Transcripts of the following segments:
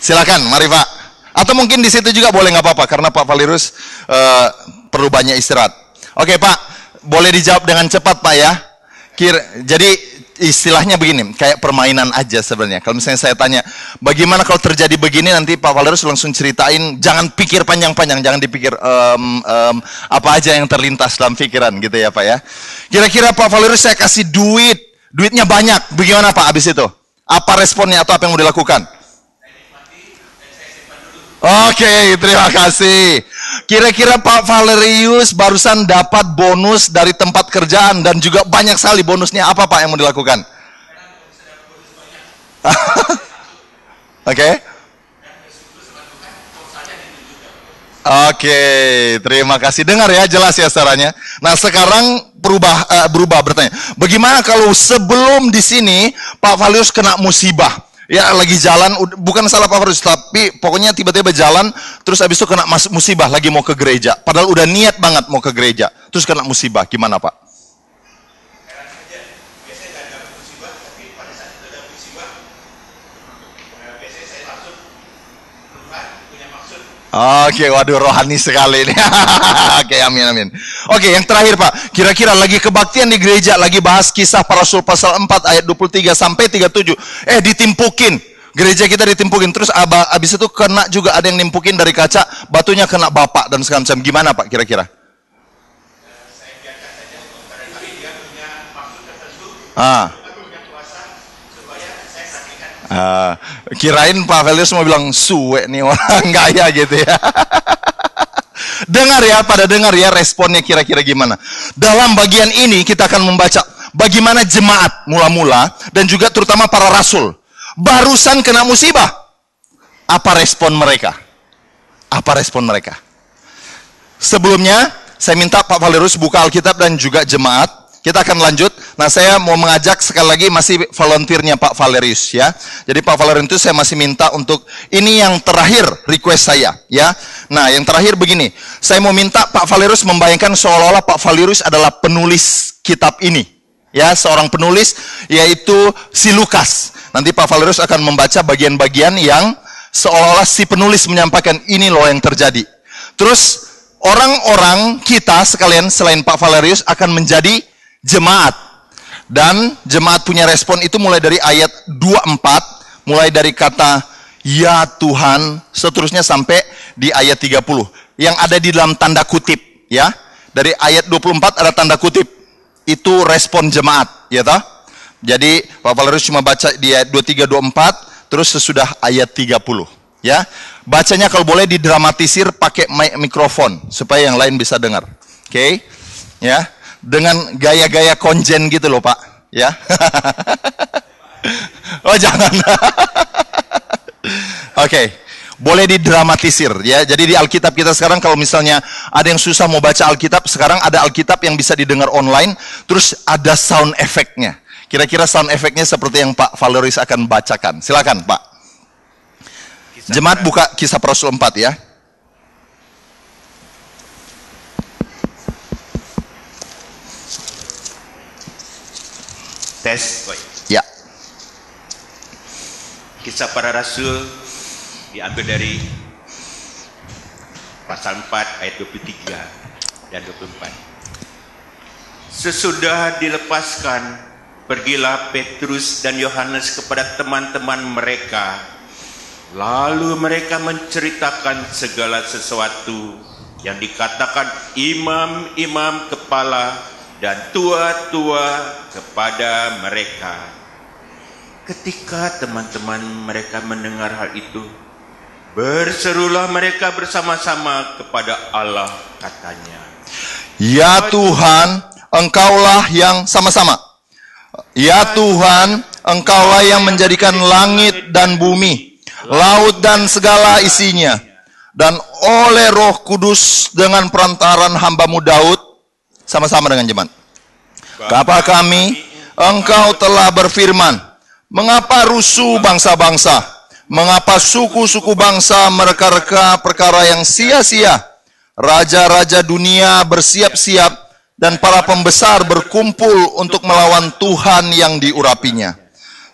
Silakan, mari Pak. Atau mungkin di situ juga boleh nggak apa-apa karena Pak Valirus uh, perlu banyak istirahat. Oke Pak, boleh dijawab dengan cepat Pak ya. Kira, jadi istilahnya begini, kayak permainan aja sebenarnya. Kalau misalnya saya tanya, bagaimana kalau terjadi begini nanti Pak valirus langsung ceritain, jangan pikir panjang-panjang, jangan dipikir um, um, apa aja yang terlintas dalam pikiran gitu ya Pak ya. Kira-kira Pak valirus saya kasih duit, duitnya banyak, bagaimana Pak abis itu? Apa responnya atau apa yang mau dilakukan? Oke, okay, terima kasih. Kira-kira Pak Valerius barusan dapat bonus dari tempat kerjaan dan juga banyak sekali bonusnya. Apa Pak yang mau dilakukan? Oke. Oke, okay, terima kasih. Dengar ya, jelas ya sarannya. Nah, sekarang berubah uh, eh, berubah bertanya. Bagaimana kalau sebelum di sini Pak Valius kena musibah? Ya lagi jalan, bukan salah Pak Farus, tapi pokoknya tiba-tiba jalan, terus abis itu kena musibah lagi mau ke gereja. Padahal udah niat banget mau ke gereja, terus kena musibah, gimana Pak? Oke, okay, waduh rohani sekali ini. Oke, okay, amin amin. Oke, okay, yang terakhir Pak. Kira-kira lagi kebaktian di gereja, lagi bahas kisah para rasul pasal 4 ayat 23 sampai 37. Eh, ditimpukin. Gereja kita ditimpukin terus abis itu kena juga ada yang nimpukin dari kaca, batunya kena bapak dan segala macam. Gimana Pak kira-kira? Ah. Uh, kirain Pak Valerius mau bilang suwe nih orang kaya gitu ya. dengar ya, pada dengar ya responnya kira-kira gimana. Dalam bagian ini kita akan membaca bagaimana jemaat mula-mula dan juga terutama para rasul barusan kena musibah. Apa respon mereka? Apa respon mereka? Sebelumnya, saya minta Pak Valerius buka Alkitab dan juga jemaat kita akan lanjut. Nah, saya mau mengajak sekali lagi masih volunteernya Pak Valerius ya. Jadi Pak Valerius itu saya masih minta untuk ini yang terakhir request saya ya. Nah, yang terakhir begini. Saya mau minta Pak Valerius membayangkan seolah-olah Pak Valerius adalah penulis kitab ini. Ya, seorang penulis yaitu si Lukas. Nanti Pak Valerius akan membaca bagian-bagian yang seolah-olah si penulis menyampaikan ini loh yang terjadi. Terus orang-orang kita sekalian selain Pak Valerius akan menjadi jemaat. Dan jemaat punya respon itu mulai dari ayat 24, mulai dari kata ya Tuhan, seterusnya sampai di ayat 30. Yang ada di dalam tanda kutip, ya. Dari ayat 24 ada tanda kutip. Itu respon jemaat, ya toh? Jadi Pak Valerius cuma baca di ayat 23 24 terus sesudah ayat 30, ya. Bacanya kalau boleh didramatisir pakai mikrofon supaya yang lain bisa dengar. Oke? Okay? Ya dengan gaya-gaya konjen gitu loh Pak, ya. oh jangan. Oke. okay boleh didramatisir ya. Jadi di Alkitab kita sekarang kalau misalnya ada yang susah mau baca Alkitab, sekarang ada Alkitab yang bisa didengar online, terus ada sound efeknya. Kira-kira sound efeknya seperti yang Pak Valeris akan bacakan. Silakan Pak. Jemaat buka kisah Rasul 4 ya. Tes. Ya. Kisah para rasul diambil dari pasal 4 ayat 23 dan 24. Sesudah dilepaskan, pergilah Petrus dan Yohanes kepada teman-teman mereka. Lalu mereka menceritakan segala sesuatu yang dikatakan imam-imam kepala dan tua-tua kepada mereka. Ketika teman-teman mereka mendengar hal itu, berserulah mereka bersama-sama kepada Allah katanya. Ya Tuhan, engkaulah yang sama-sama. Ya Tuhan, engkaulah yang menjadikan langit dan bumi, laut dan segala isinya. Dan oleh roh kudus dengan perantaran hambamu Daud, sama-sama dengan jemaat. Kapa kami, engkau telah berfirman, mengapa rusuh bangsa-bangsa? Mengapa suku-suku bangsa mereka-reka perkara yang sia-sia? Raja-raja dunia bersiap-siap dan para pembesar berkumpul untuk melawan Tuhan yang diurapinya.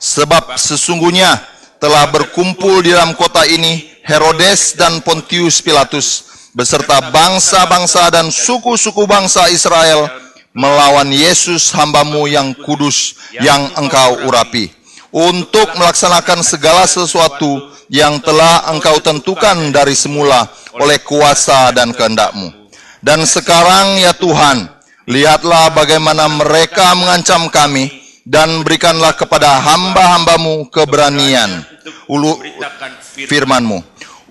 Sebab sesungguhnya telah berkumpul di dalam kota ini Herodes dan Pontius Pilatus, beserta bangsa-bangsa dan suku-suku bangsa Israel melawan Yesus hambamu yang kudus yang engkau urapi untuk melaksanakan segala sesuatu yang telah engkau tentukan dari semula oleh kuasa dan kehendakmu. Dan sekarang ya Tuhan, lihatlah bagaimana mereka mengancam kami dan berikanlah kepada hamba-hambamu keberanian. Ulu, firmanmu.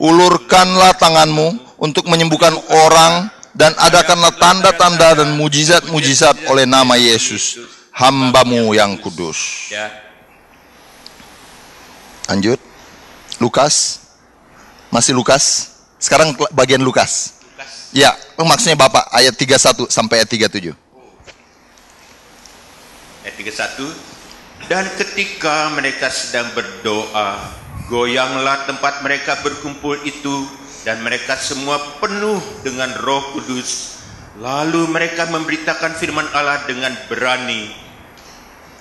Ulurkanlah tanganmu untuk menyembuhkan orang dan adakanlah tanda-tanda dan mujizat-mujizat oleh nama Yesus, hambamu yang kudus. Ya. Lanjut. Lukas. Masih Lukas. Sekarang bagian Lukas. Ya, oh, maksudnya Bapak ayat 31 sampai ayat 37. Ayat 31. Dan ketika mereka sedang berdoa, goyanglah tempat mereka berkumpul itu dan mereka semua penuh dengan Roh Kudus. Lalu mereka memberitakan firman Allah dengan berani.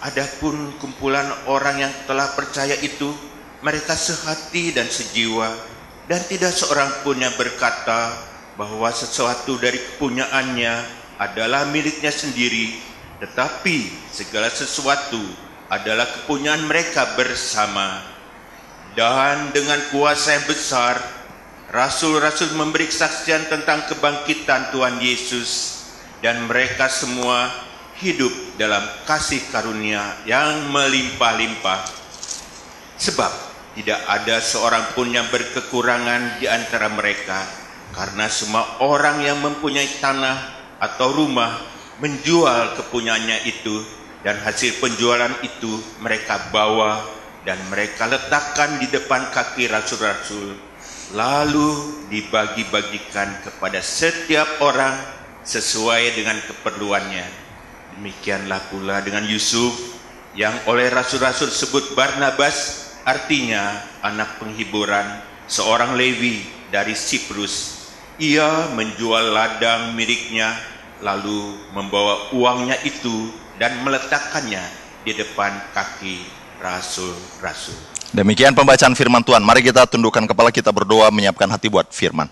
Adapun kumpulan orang yang telah percaya itu, mereka sehati dan sejiwa, dan tidak seorang pun yang berkata bahwa sesuatu dari kepunyaannya adalah miliknya sendiri, tetapi segala sesuatu adalah kepunyaan mereka bersama. Dan dengan kuasa yang besar, Rasul-rasul memberi kesaksian tentang kebangkitan Tuhan Yesus dan mereka semua hidup dalam kasih karunia yang melimpah-limpah. Sebab tidak ada seorang pun yang berkekurangan di antara mereka karena semua orang yang mempunyai tanah atau rumah menjual kepunyaannya itu dan hasil penjualan itu mereka bawa dan mereka letakkan di depan kaki rasul-rasul lalu dibagi-bagikan kepada setiap orang sesuai dengan keperluannya. Demikianlah pula dengan Yusuf yang oleh rasul-rasul sebut Barnabas artinya anak penghiburan seorang Lewi dari Siprus. Ia menjual ladang miliknya lalu membawa uangnya itu dan meletakkannya di depan kaki rasul-rasul. Demikian pembacaan firman Tuhan. Mari kita tundukkan kepala kita berdoa menyiapkan hati buat firman.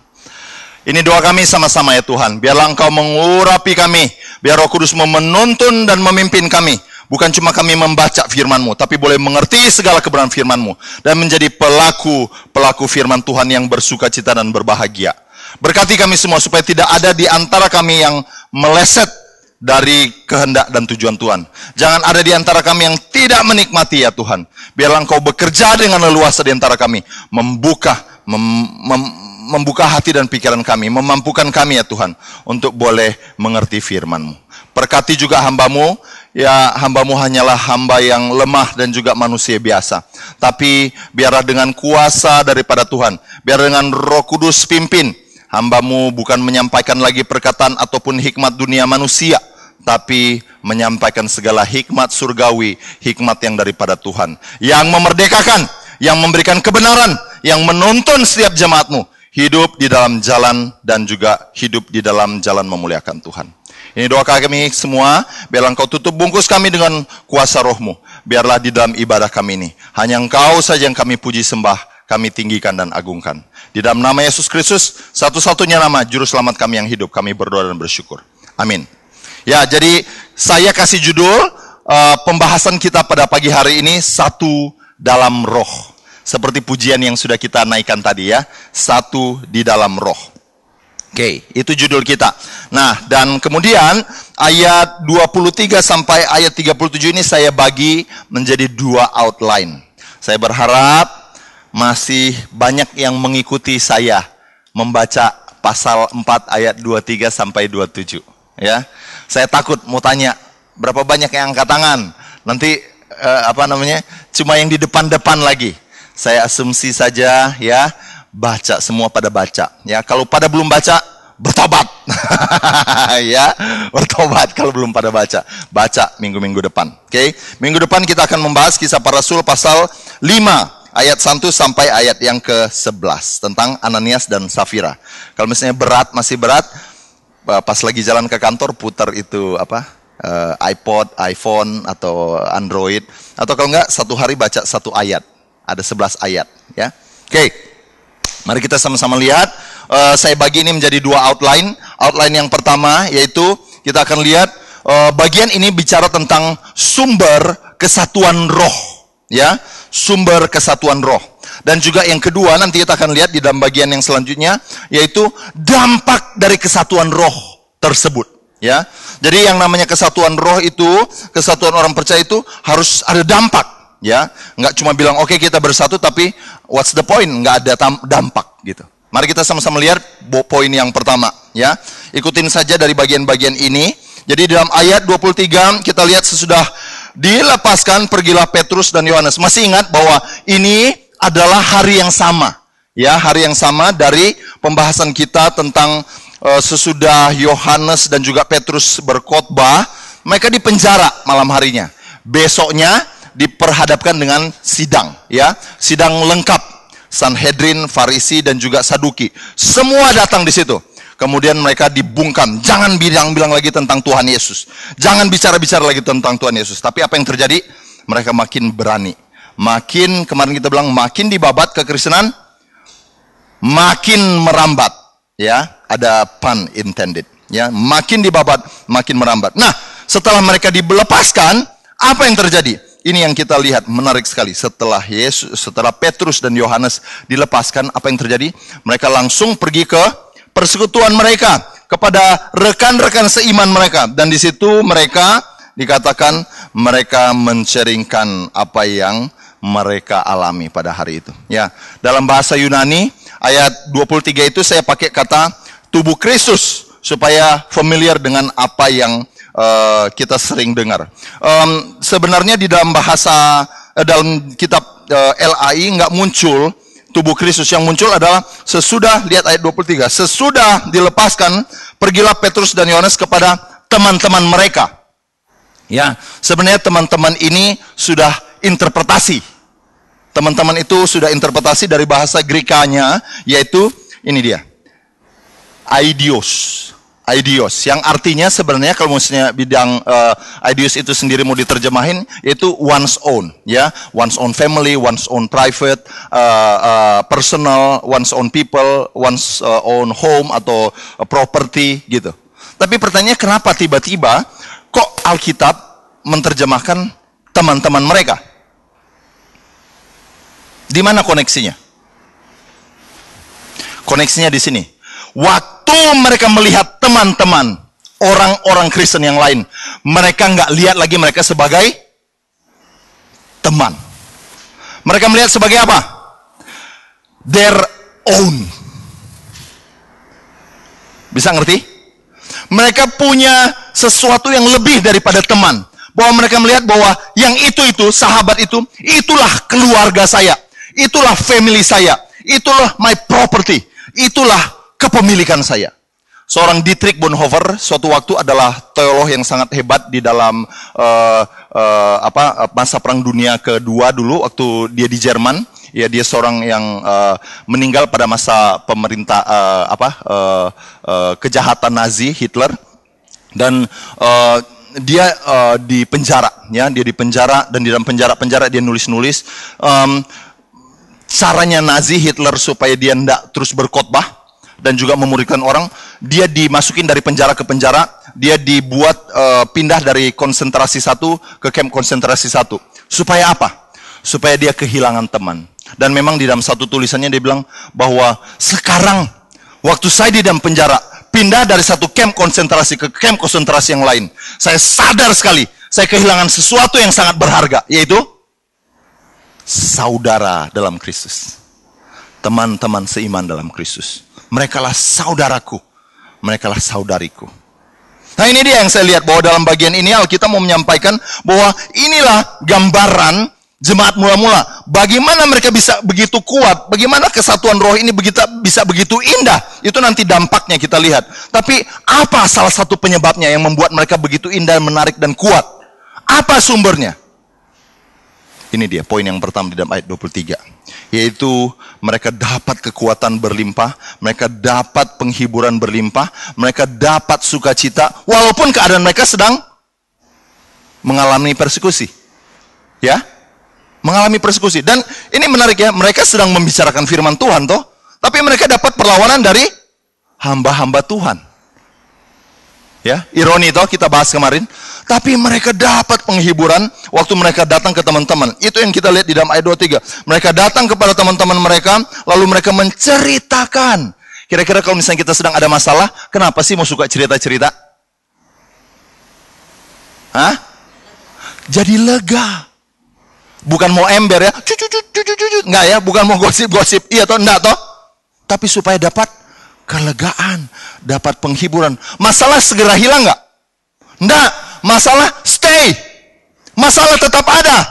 Ini doa kami sama-sama ya Tuhan. Biarlah Engkau mengurapi kami. Biar Roh Kudus menuntun dan memimpin kami. Bukan cuma kami membaca firman-Mu, tapi boleh mengerti segala kebenaran firman-Mu. Dan menjadi pelaku-pelaku firman Tuhan yang bersuka cita dan berbahagia. Berkati kami semua supaya tidak ada di antara kami yang meleset dari kehendak dan tujuan Tuhan. Jangan ada di antara kami yang tidak menikmati ya Tuhan. Biarlah Engkau bekerja dengan leluasa di antara kami, membuka mem, mem, membuka hati dan pikiran kami, memampukan kami ya Tuhan untuk boleh mengerti firman-Mu. Berkati juga hambamu, ya hambamu hanyalah hamba yang lemah dan juga manusia biasa. Tapi biarlah dengan kuasa daripada Tuhan, biar dengan roh kudus pimpin, Hambamu bukan menyampaikan lagi perkataan ataupun hikmat dunia manusia, tapi menyampaikan segala hikmat surgawi, hikmat yang daripada Tuhan. Yang memerdekakan, yang memberikan kebenaran, yang menuntun setiap jemaatmu. Hidup di dalam jalan dan juga hidup di dalam jalan memuliakan Tuhan. Ini doa kami semua, biarlah engkau tutup bungkus kami dengan kuasa rohmu. Biarlah di dalam ibadah kami ini. Hanya engkau saja yang kami puji sembah kami tinggikan dan agungkan. Di dalam nama Yesus Kristus, satu-satunya nama juru selamat kami yang hidup, kami berdoa dan bersyukur. Amin. Ya, jadi saya kasih judul uh, pembahasan kita pada pagi hari ini satu dalam roh. Seperti pujian yang sudah kita naikkan tadi ya, satu di dalam roh. Oke, okay, itu judul kita. Nah, dan kemudian ayat 23 sampai ayat 37 ini saya bagi menjadi dua outline. Saya berharap masih banyak yang mengikuti saya membaca pasal 4 ayat 23 sampai 27 ya. Saya takut mau tanya berapa banyak yang angkat tangan. Nanti eh, apa namanya? cuma yang di depan-depan lagi. Saya asumsi saja ya, baca semua pada baca ya. Kalau pada belum baca bertobat. ya, bertobat kalau belum pada baca. Baca minggu-minggu depan. Oke. Okay? Minggu depan kita akan membahas kisah para rasul pasal 5 ayat 1 sampai ayat yang ke-11 tentang Ananias dan Safira. Kalau misalnya berat masih berat, pas lagi jalan ke kantor putar itu apa? Eh, iPod, iPhone atau Android atau kalau enggak satu hari baca satu ayat. Ada 11 ayat, ya. Oke. Mari kita sama-sama lihat. Eh, saya bagi ini menjadi dua outline. Outline yang pertama yaitu kita akan lihat eh, bagian ini bicara tentang sumber kesatuan roh ya sumber kesatuan roh dan juga yang kedua nanti kita akan lihat di dalam bagian yang selanjutnya yaitu dampak dari kesatuan roh tersebut ya jadi yang namanya kesatuan roh itu kesatuan orang percaya itu harus ada dampak ya nggak cuma bilang oke okay, kita bersatu tapi what's the point nggak ada dampak gitu mari kita sama-sama lihat poin yang pertama ya ikutin saja dari bagian-bagian ini jadi dalam ayat 23 kita lihat sesudah dilepaskan pergilah Petrus dan Yohanes. Masih ingat bahwa ini adalah hari yang sama, ya, hari yang sama dari pembahasan kita tentang e, sesudah Yohanes dan juga Petrus berkhotbah, mereka dipenjara malam harinya. Besoknya diperhadapkan dengan sidang, ya, sidang lengkap Sanhedrin, Farisi, dan juga Saduki. Semua datang di situ. Kemudian mereka dibungkam. Jangan bilang-bilang lagi tentang Tuhan Yesus. Jangan bicara-bicara lagi tentang Tuhan Yesus. Tapi apa yang terjadi? Mereka makin berani. Makin, kemarin kita bilang, makin dibabat kekristenan, makin merambat. Ya, ada pun intended. Ya, makin dibabat, makin merambat. Nah, setelah mereka dilepaskan, apa yang terjadi? Ini yang kita lihat menarik sekali. Setelah Yesus, setelah Petrus dan Yohanes dilepaskan, apa yang terjadi? Mereka langsung pergi ke persekutuan mereka kepada rekan-rekan seiman mereka dan di situ mereka dikatakan mereka menceringkan apa yang mereka alami pada hari itu. Ya, dalam bahasa Yunani ayat 23 itu saya pakai kata tubuh Kristus supaya familiar dengan apa yang uh, kita sering dengar. Um, sebenarnya di dalam bahasa uh, dalam kitab uh, eh, LAI nggak muncul tubuh Kristus yang muncul adalah sesudah lihat ayat 23, sesudah dilepaskan pergilah Petrus dan Yohanes kepada teman-teman mereka. Ya, sebenarnya teman-teman ini sudah interpretasi. Teman-teman itu sudah interpretasi dari bahasa Grikanya yaitu ini dia. idios. Ideos yang artinya sebenarnya kalau misalnya bidang uh, eh, ideos itu sendiri mau diterjemahin itu one's own ya one's own family one's own private uh, uh, personal one's own people one's uh, own home atau uh, property gitu tapi pertanyaannya kenapa tiba-tiba kok Alkitab menerjemahkan teman-teman mereka di mana koneksinya koneksinya di sini waktu waktu mereka melihat teman-teman orang-orang Kristen yang lain. Mereka nggak lihat lagi mereka sebagai teman. Mereka melihat sebagai apa? Their own. Bisa ngerti? Mereka punya sesuatu yang lebih daripada teman. Bahwa mereka melihat bahwa yang itu-itu, sahabat itu, itulah keluarga saya. Itulah family saya. Itulah my property. Itulah kepemilikan saya. Seorang Dietrich Bonhoeffer suatu waktu adalah teolog yang sangat hebat di dalam uh, uh, apa eh, masa perang dunia kedua dulu waktu dia di Jerman. Ya dia seorang yang uh, meninggal pada masa pemerintah uh, apa uh, uh, kejahatan Nazi Hitler dan uh, dia uh, di penjara ya dia di penjara dan di dalam penjara-penjara dia nulis-nulis um, caranya Nazi Hitler supaya dia tidak terus berkhotbah dan juga memurikan orang. Dia dimasukin dari penjara ke penjara, dia dibuat uh, pindah dari konsentrasi satu ke camp konsentrasi satu. Supaya apa? Supaya dia kehilangan teman. Dan memang di dalam satu tulisannya dia bilang bahwa sekarang waktu saya di dalam penjara, pindah dari satu camp konsentrasi ke camp konsentrasi yang lain. Saya sadar sekali, saya kehilangan sesuatu yang sangat berharga, yaitu saudara dalam Kristus. Teman-teman seiman dalam Kristus. Merekalah saudaraku. Merekalah saudariku. Nah ini dia yang saya lihat bahwa dalam bagian ini Alkitab mau menyampaikan bahwa inilah gambaran jemaat mula-mula. Bagaimana mereka bisa begitu kuat, bagaimana kesatuan roh ini begitu, bisa begitu indah. Itu nanti dampaknya kita lihat. Tapi apa salah satu penyebabnya yang membuat mereka begitu indah, menarik dan kuat? Apa sumbernya? Ini dia poin yang pertama di dalam ayat 23. Yaitu mereka dapat kekuatan berlimpah, mereka dapat penghiburan berlimpah, mereka dapat sukacita walaupun keadaan mereka sedang mengalami persekusi. Ya? Mengalami persekusi. Dan ini menarik ya, mereka sedang membicarakan firman Tuhan toh, tapi mereka dapat perlawanan dari hamba-hamba Tuhan. Ya, ironi itu kita bahas kemarin. Tapi mereka dapat penghiburan waktu mereka datang ke teman-teman. Itu yang kita lihat di dalam ayat 23. Mereka datang kepada teman-teman mereka, lalu mereka menceritakan. Kira-kira kalau misalnya kita sedang ada masalah, kenapa sih mau suka cerita-cerita? Hah? Jadi lega. Bukan mau ember ya. Cucu, cucu, cucu, cucu. Enggak ya, bukan mau gosip-gosip. Iya toh, enggak toh. Tapi supaya dapat kelegaan, dapat penghiburan. Masalah segera hilang nggak? Nggak. Masalah stay. Masalah tetap ada.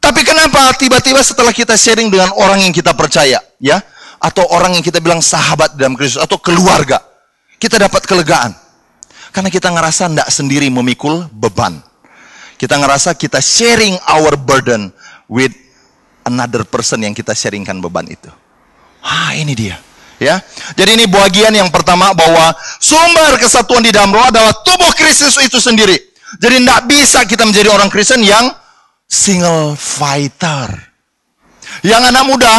Tapi kenapa tiba-tiba setelah kita sharing dengan orang yang kita percaya, ya, atau orang yang kita bilang sahabat dalam Kristus atau keluarga, kita dapat kelegaan. Karena kita ngerasa tidak sendiri memikul beban. Kita ngerasa kita sharing our burden with another person yang kita sharingkan beban itu. Ah, ini dia. Ya. Jadi ini bagian yang pertama bahwa sumber kesatuan di dalam roh adalah tubuh Kristus itu sendiri. Jadi tidak bisa kita menjadi orang Kristen yang single fighter. Yang anak muda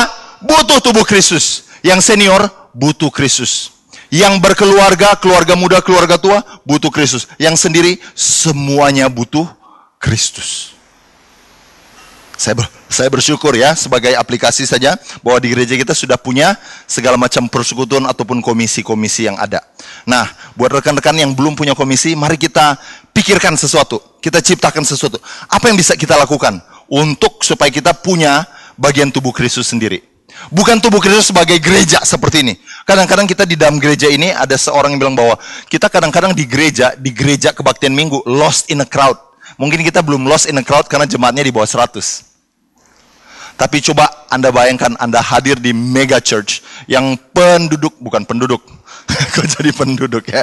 butuh tubuh Kristus. Yang senior butuh Kristus. Yang berkeluarga, keluarga muda, keluarga tua butuh Kristus. Yang sendiri semuanya butuh Kristus. Saya, ber, saya bersyukur ya sebagai aplikasi saja bahwa di gereja kita sudah punya segala macam persekutuan ataupun komisi-komisi yang ada. Nah, buat rekan-rekan yang belum punya komisi, mari kita pikirkan sesuatu. Kita ciptakan sesuatu. Apa yang bisa kita lakukan untuk supaya kita punya bagian tubuh Kristus sendiri? Bukan tubuh Kristus sebagai gereja seperti ini. Kadang-kadang kita di dalam gereja ini ada seorang yang bilang bahwa kita kadang-kadang di gereja, di gereja kebaktian minggu, lost in a crowd. Mungkin kita belum lost in a crowd karena jemaatnya di bawah 100. Tapi coba Anda bayangkan Anda hadir di mega church yang penduduk bukan penduduk. Kok jadi penduduk ya?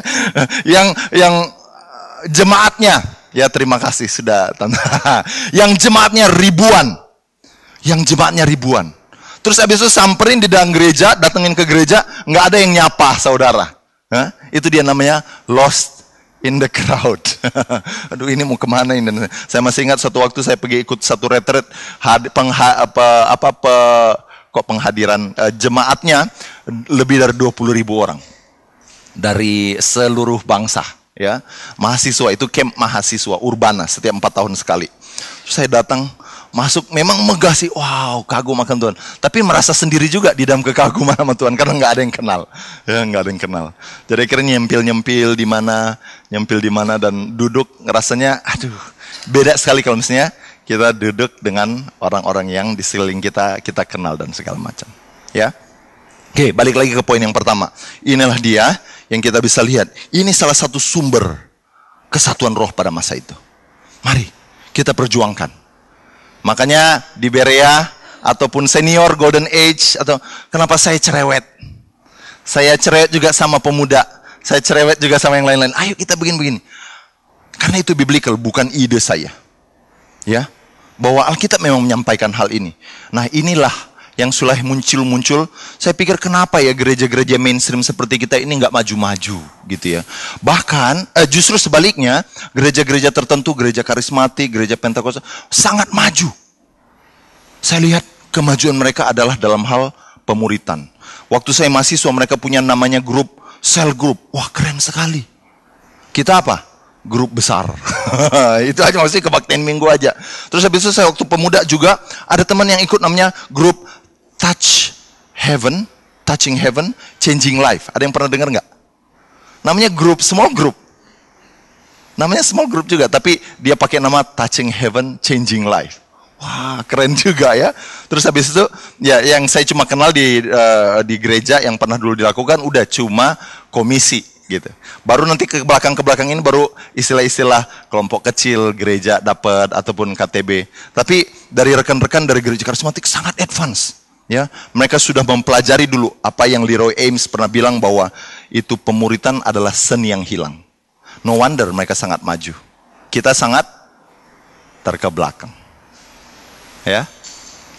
Yang yang eh, jemaatnya ya terima kasih sudah tanda. yang jemaatnya ribuan. Yang jemaatnya ribuan. Terus abis itu samperin di dalam gereja, datengin ke gereja, nggak ada yang nyapa saudara. Hah? Itu dia namanya lost in the crowd. Aduh ini mau kemana ini? Saya masih ingat satu waktu saya pergi ikut satu retret had, pengha, apa apa pe, kok penghadiran eh, jemaatnya lebih dari 20 ribu orang dari seluruh bangsa ya mahasiswa itu camp mahasiswa urbana setiap empat tahun sekali. Terus saya datang masuk memang megah sih. Wow, kagum akan Tuhan. Tapi merasa sendiri juga di dalam kekaguman sama Tuhan karena nggak ada yang kenal. Ya, nggak ada yang kenal. Jadi akhirnya nyempil-nyempil di mana, nyempil di mana dan duduk rasanya aduh, beda sekali kalau misalnya kita duduk dengan orang-orang yang di sekeliling kita kita kenal dan segala macam. Ya. Oke, balik lagi ke poin yang pertama. Inilah dia yang kita bisa lihat. Ini salah satu sumber kesatuan roh pada masa itu. Mari kita perjuangkan Makanya di Berea ataupun senior golden age atau kenapa saya cerewet? Saya cerewet juga sama pemuda. Saya cerewet juga sama yang lain-lain. Ayo kita begini-begini. Karena itu biblical, bukan ide saya. Ya. Bahwa Alkitab memang menyampaikan hal ini. Nah, inilah yang sulah muncul-muncul, saya pikir kenapa ya gereja-gereja mainstream seperti kita ini nggak maju-maju gitu ya. Bahkan eh, justru sebaliknya, gereja-gereja tertentu, gereja karismatik, gereja pentakosta sangat maju. Saya lihat kemajuan mereka adalah dalam hal pemuritan. Waktu saya mahasiswa mereka punya namanya grup sel grup, Wah keren sekali. Kita apa? grup besar. itu aja masih kebaktian minggu aja. Terus habis itu saya waktu pemuda juga ada teman yang ikut namanya grup touch heaven, touching heaven, changing life. Ada yang pernah dengar nggak? Namanya grup, small group. Namanya small group juga, tapi dia pakai nama touching heaven, changing life. Wah, keren juga ya. Terus habis itu, ya yang saya cuma kenal di uh, di gereja yang pernah dulu dilakukan udah cuma komisi gitu. Baru nanti ke belakang ke belakang ini baru istilah-istilah kelompok kecil gereja dapat ataupun KTB. Tapi dari rekan-rekan dari gereja karismatik sangat advance. Ya, mereka sudah mempelajari dulu apa yang Leroy Ames pernah bilang bahwa itu pemuritan adalah seni yang hilang. No wonder mereka sangat maju. Kita sangat terkebelakang. Ya.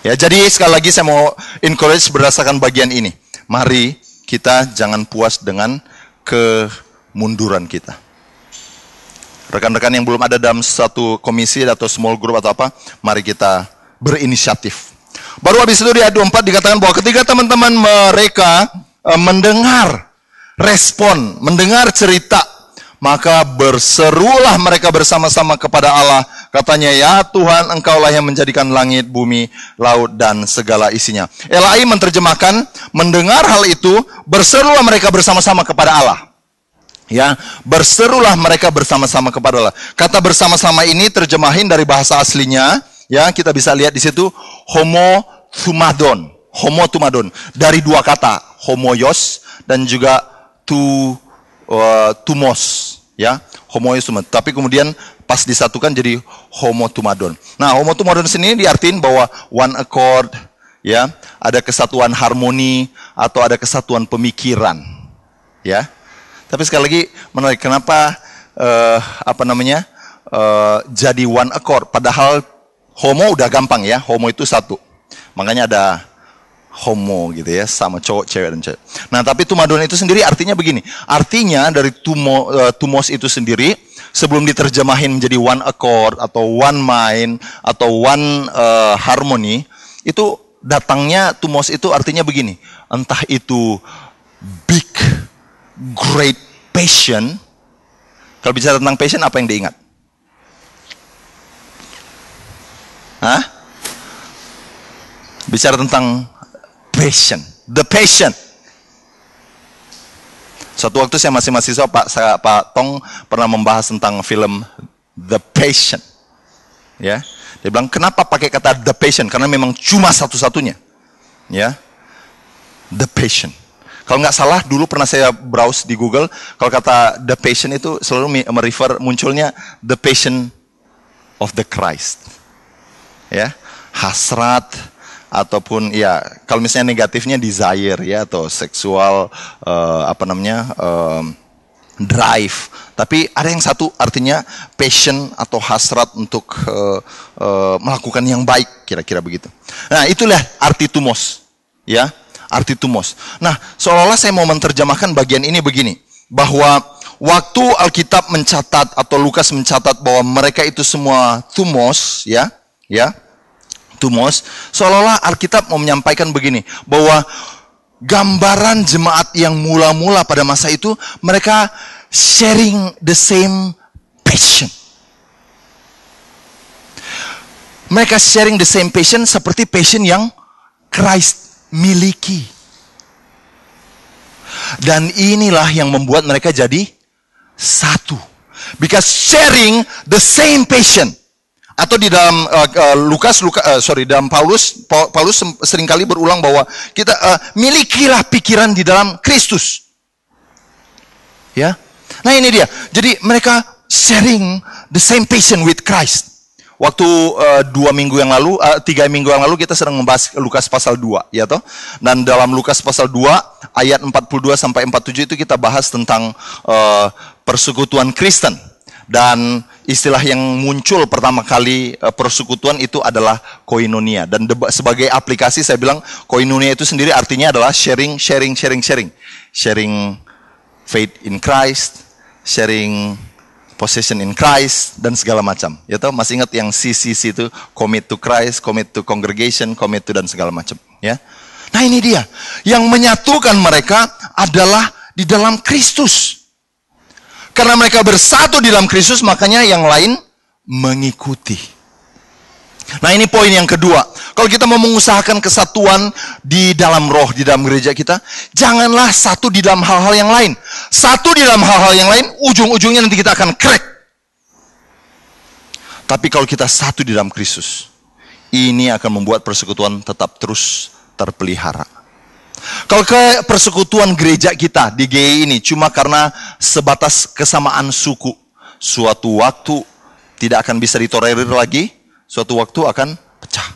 Ya, jadi sekali lagi saya mau encourage berdasarkan bagian ini. Mari kita jangan puas dengan kemunduran kita rekan-rekan yang belum ada dalam satu komisi atau small group atau apa, mari kita berinisiatif Baru habis itu di ayat 24 dikatakan bahwa ketika teman-teman mereka eh, mendengar respon, mendengar cerita, maka berserulah mereka bersama-sama kepada Allah. Katanya, ya Tuhan engkaulah yang menjadikan langit, bumi, laut, dan segala isinya. Elai menerjemahkan, mendengar hal itu, berserulah mereka bersama-sama kepada Allah. Ya, berserulah mereka bersama-sama kepada Allah. Kata bersama-sama ini terjemahin dari bahasa aslinya, Ya, kita bisa lihat di situ homo thumadon. Homo thumadon dari dua kata, homoios dan juga tu uh, tumos, ya. Homoios thumadon. Tapi kemudian pas disatukan jadi homo thumadon. Nah, homo thumadon sini diartin bahwa one accord, ya. Ada kesatuan harmoni atau ada kesatuan pemikiran. Ya. Tapi sekali lagi menarik kenapa uh, apa namanya? Uh, jadi one accord padahal Homo udah gampang ya, homo itu satu. Makanya ada homo gitu ya, sama cowok, cewek, dan cewek. Nah, tapi tumadon itu sendiri artinya begini. Artinya dari tumo, uh, tumos itu sendiri, sebelum diterjemahin menjadi one accord, atau one mind, atau one uh, harmony, itu datangnya tumos itu artinya begini. Entah itu big, great passion. Kalau bicara tentang passion, apa yang diingat? Hah? Bicara tentang passion, the passion. Suatu waktu saya masih mahasiswa Pak saya, Pak Tong pernah membahas tentang film The Passion. Ya. Dia bilang kenapa pakai kata The Passion? Karena memang cuma satu-satunya. Ya. The Passion. Kalau nggak salah dulu pernah saya browse di Google, kalau kata The Passion itu selalu merefer munculnya The Passion of the Christ ya hasrat ataupun ya kalau misalnya negatifnya desire ya atau seksual uh, apa namanya uh, drive tapi ada yang satu artinya passion atau hasrat untuk uh, uh, melakukan yang baik kira-kira begitu nah itulah arti tumos ya arti tumos nah seolah-olah saya mau menerjemahkan bagian ini begini bahwa waktu Alkitab mencatat atau Lukas mencatat bahwa mereka itu semua tumos ya ya Tumos seolah-olah Alkitab mau menyampaikan begini bahwa gambaran jemaat yang mula-mula pada masa itu mereka sharing the same passion mereka sharing the same passion seperti passion yang Christ miliki dan inilah yang membuat mereka jadi satu because sharing the same passion atau di dalam uh, uh, Lukas Luka, uh, sorry dalam Paulus Paulus seringkali berulang bahwa kita uh, milikilah pikiran di dalam Kristus ya nah ini dia jadi mereka sharing the same passion with Christ waktu uh, dua minggu yang lalu uh, tiga minggu yang lalu kita sedang membahas Lukas pasal 2 ya toh dan dalam Lukas pasal 2 ayat 42 sampai 47 itu kita bahas tentang uh, persekutuan Kristen dan istilah yang muncul pertama kali eh, persekutuan itu adalah koinonia. Dan sebagai aplikasi saya bilang koinonia itu sendiri artinya adalah sharing, sharing, sharing, sharing. Sharing faith in Christ, sharing possession in Christ dan segala macam. Ya tahu masih ingat yang CCC itu commit to Christ, commit to congregation, commit to dan segala macam, ya. Nah, ini dia. Yang menyatukan mereka adalah di dalam Kristus. Karena mereka bersatu di dalam Kristus, makanya yang lain mengikuti. Nah ini poin yang kedua. Kalau kita mau mengusahakan kesatuan di dalam roh, di dalam gereja kita, janganlah satu di dalam hal-hal yang lain. Satu di dalam hal-hal yang lain, ujung-ujungnya nanti kita akan crack. Tapi kalau kita satu di dalam Kristus, ini akan membuat persekutuan tetap terus terpelihara. Kalau kayak persekutuan gereja kita di GI ini cuma karena sebatas kesamaan suku, suatu waktu tidak akan bisa ditolerir lagi, suatu waktu akan pecah.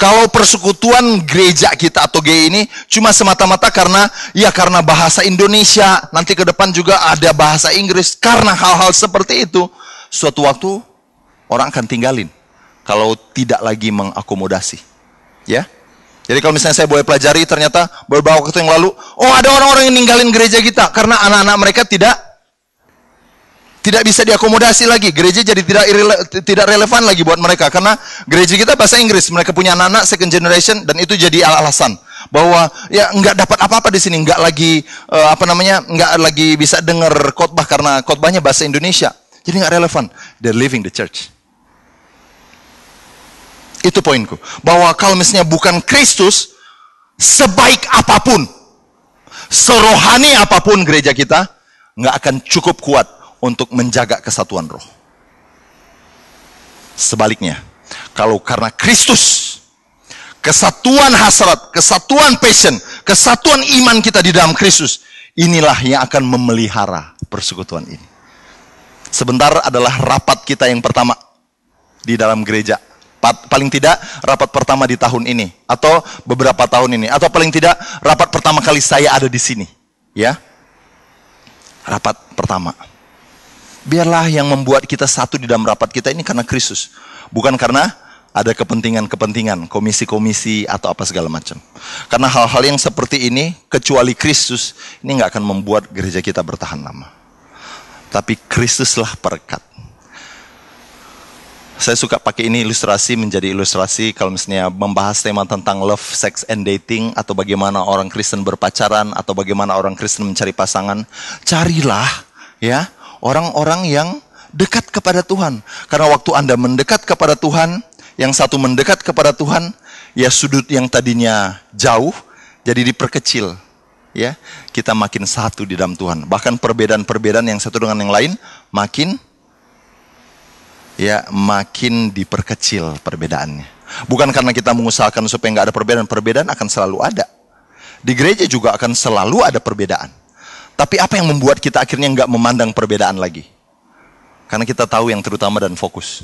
Kalau persekutuan gereja kita atau GI ini cuma semata-mata karena ya karena bahasa Indonesia, nanti ke depan juga ada bahasa Inggris karena hal-hal seperti itu, suatu waktu orang akan tinggalin kalau tidak lagi mengakomodasi. Ya. Yeah? Jadi kalau misalnya saya boleh pelajari ternyata beberapa waktu yang lalu, oh ada orang-orang yang ninggalin gereja kita karena anak-anak mereka tidak tidak bisa diakomodasi lagi. Gereja jadi tidak tidak relevan lagi buat mereka karena gereja kita bahasa Inggris, mereka punya anak-anak second generation dan itu jadi alasan bahwa ya nggak dapat apa-apa di sini, nggak lagi uh, apa namanya, nggak lagi bisa dengar khotbah karena khotbahnya bahasa Indonesia. Jadi nggak relevan. They're leaving the church. Itu poinku. Bahwa kalau misalnya bukan Kristus, sebaik apapun, serohani apapun gereja kita, nggak akan cukup kuat untuk menjaga kesatuan roh. Sebaliknya, kalau karena Kristus, kesatuan hasrat, kesatuan passion, kesatuan iman kita di dalam Kristus, inilah yang akan memelihara persekutuan ini. Sebentar adalah rapat kita yang pertama di dalam gereja paling tidak rapat pertama di tahun ini atau beberapa tahun ini atau paling tidak rapat pertama kali saya ada di sini ya rapat pertama biarlah yang membuat kita satu di dalam rapat kita ini karena Kristus bukan karena ada kepentingan-kepentingan, komisi-komisi atau apa segala macam. Karena hal-hal yang seperti ini, kecuali Kristus, ini nggak akan membuat gereja kita bertahan lama. Tapi Kristuslah perekat saya suka pakai ini ilustrasi menjadi ilustrasi kalau misalnya membahas tema tentang love, sex, and dating atau bagaimana orang Kristen berpacaran atau bagaimana orang Kristen mencari pasangan. Carilah ya orang-orang yang dekat kepada Tuhan. Karena waktu Anda mendekat kepada Tuhan, yang satu mendekat kepada Tuhan, ya sudut yang tadinya jauh jadi diperkecil. Ya, kita makin satu di dalam Tuhan. Bahkan perbedaan-perbedaan yang satu dengan yang lain makin ya makin diperkecil perbedaannya. Bukan karena kita mengusahakan supaya nggak ada perbedaan, perbedaan akan selalu ada. Di gereja juga akan selalu ada perbedaan. Tapi apa yang membuat kita akhirnya nggak memandang perbedaan lagi? Karena kita tahu yang terutama dan fokus,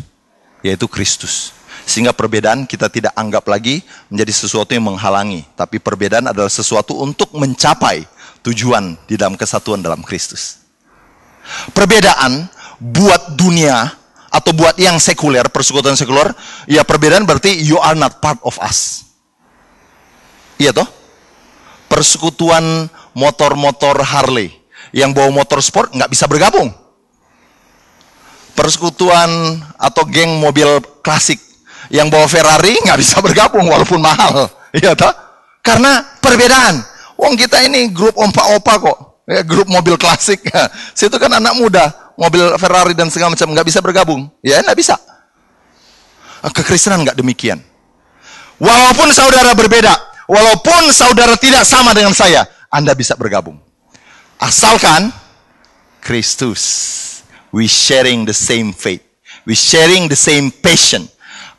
yaitu Kristus. Sehingga perbedaan kita tidak anggap lagi menjadi sesuatu yang menghalangi. Tapi perbedaan adalah sesuatu untuk mencapai tujuan di dalam kesatuan dalam Kristus. Perbedaan buat dunia atau buat yang sekuler, persekutuan sekuler, ya perbedaan berarti you are not part of us. Iya toh? Persekutuan motor-motor Harley yang bawa motor sport nggak bisa bergabung. Persekutuan atau geng mobil klasik yang bawa Ferrari nggak bisa bergabung walaupun mahal. Iya toh? Karena perbedaan. Wong kita ini grup opa opa kok. Ya, grup mobil klasik. Situ kan anak muda mobil Ferrari dan segala macam nggak bisa bergabung. Ya nggak bisa. Ah, kekristenan nggak demikian. Walaupun saudara berbeda, walaupun saudara tidak sama dengan saya, Anda bisa bergabung. Asalkan Kristus. We sharing the same faith. We sharing the same passion.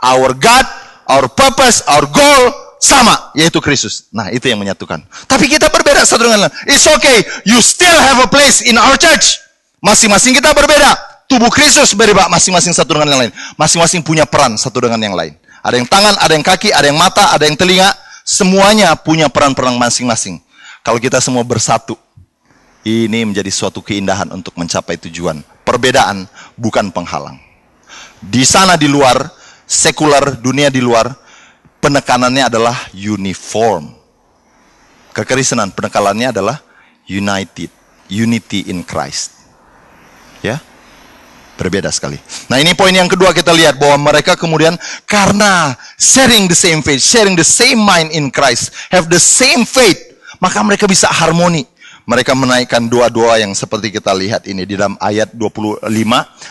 Our God, our purpose, our goal sama, yaitu Kristus. Nah, itu yang menyatukan. Tapi kita berbeda satu dengan lain. It's okay. You still have a place in our church. Masing-masing kita berbeda. Tubuh Kristus berbeda masing-masing satu dengan yang lain. Masing-masing punya peran satu dengan yang lain. Ada yang tangan, ada yang kaki, ada yang mata, ada yang telinga. Semuanya punya peran-peran masing-masing. Kalau kita semua bersatu, ini menjadi suatu keindahan untuk mencapai tujuan. Perbedaan bukan penghalang. Di sana di luar, sekular dunia di luar, penekanannya adalah uniform. Kekristenan penekanannya adalah united, unity in Christ. Ya. Berbeda sekali. Nah ini poin yang kedua kita lihat bahwa mereka kemudian karena sharing the same faith, sharing the same mind in Christ, have the same faith, maka mereka bisa harmoni. Mereka menaikkan doa-doa yang seperti kita lihat ini di dalam ayat 25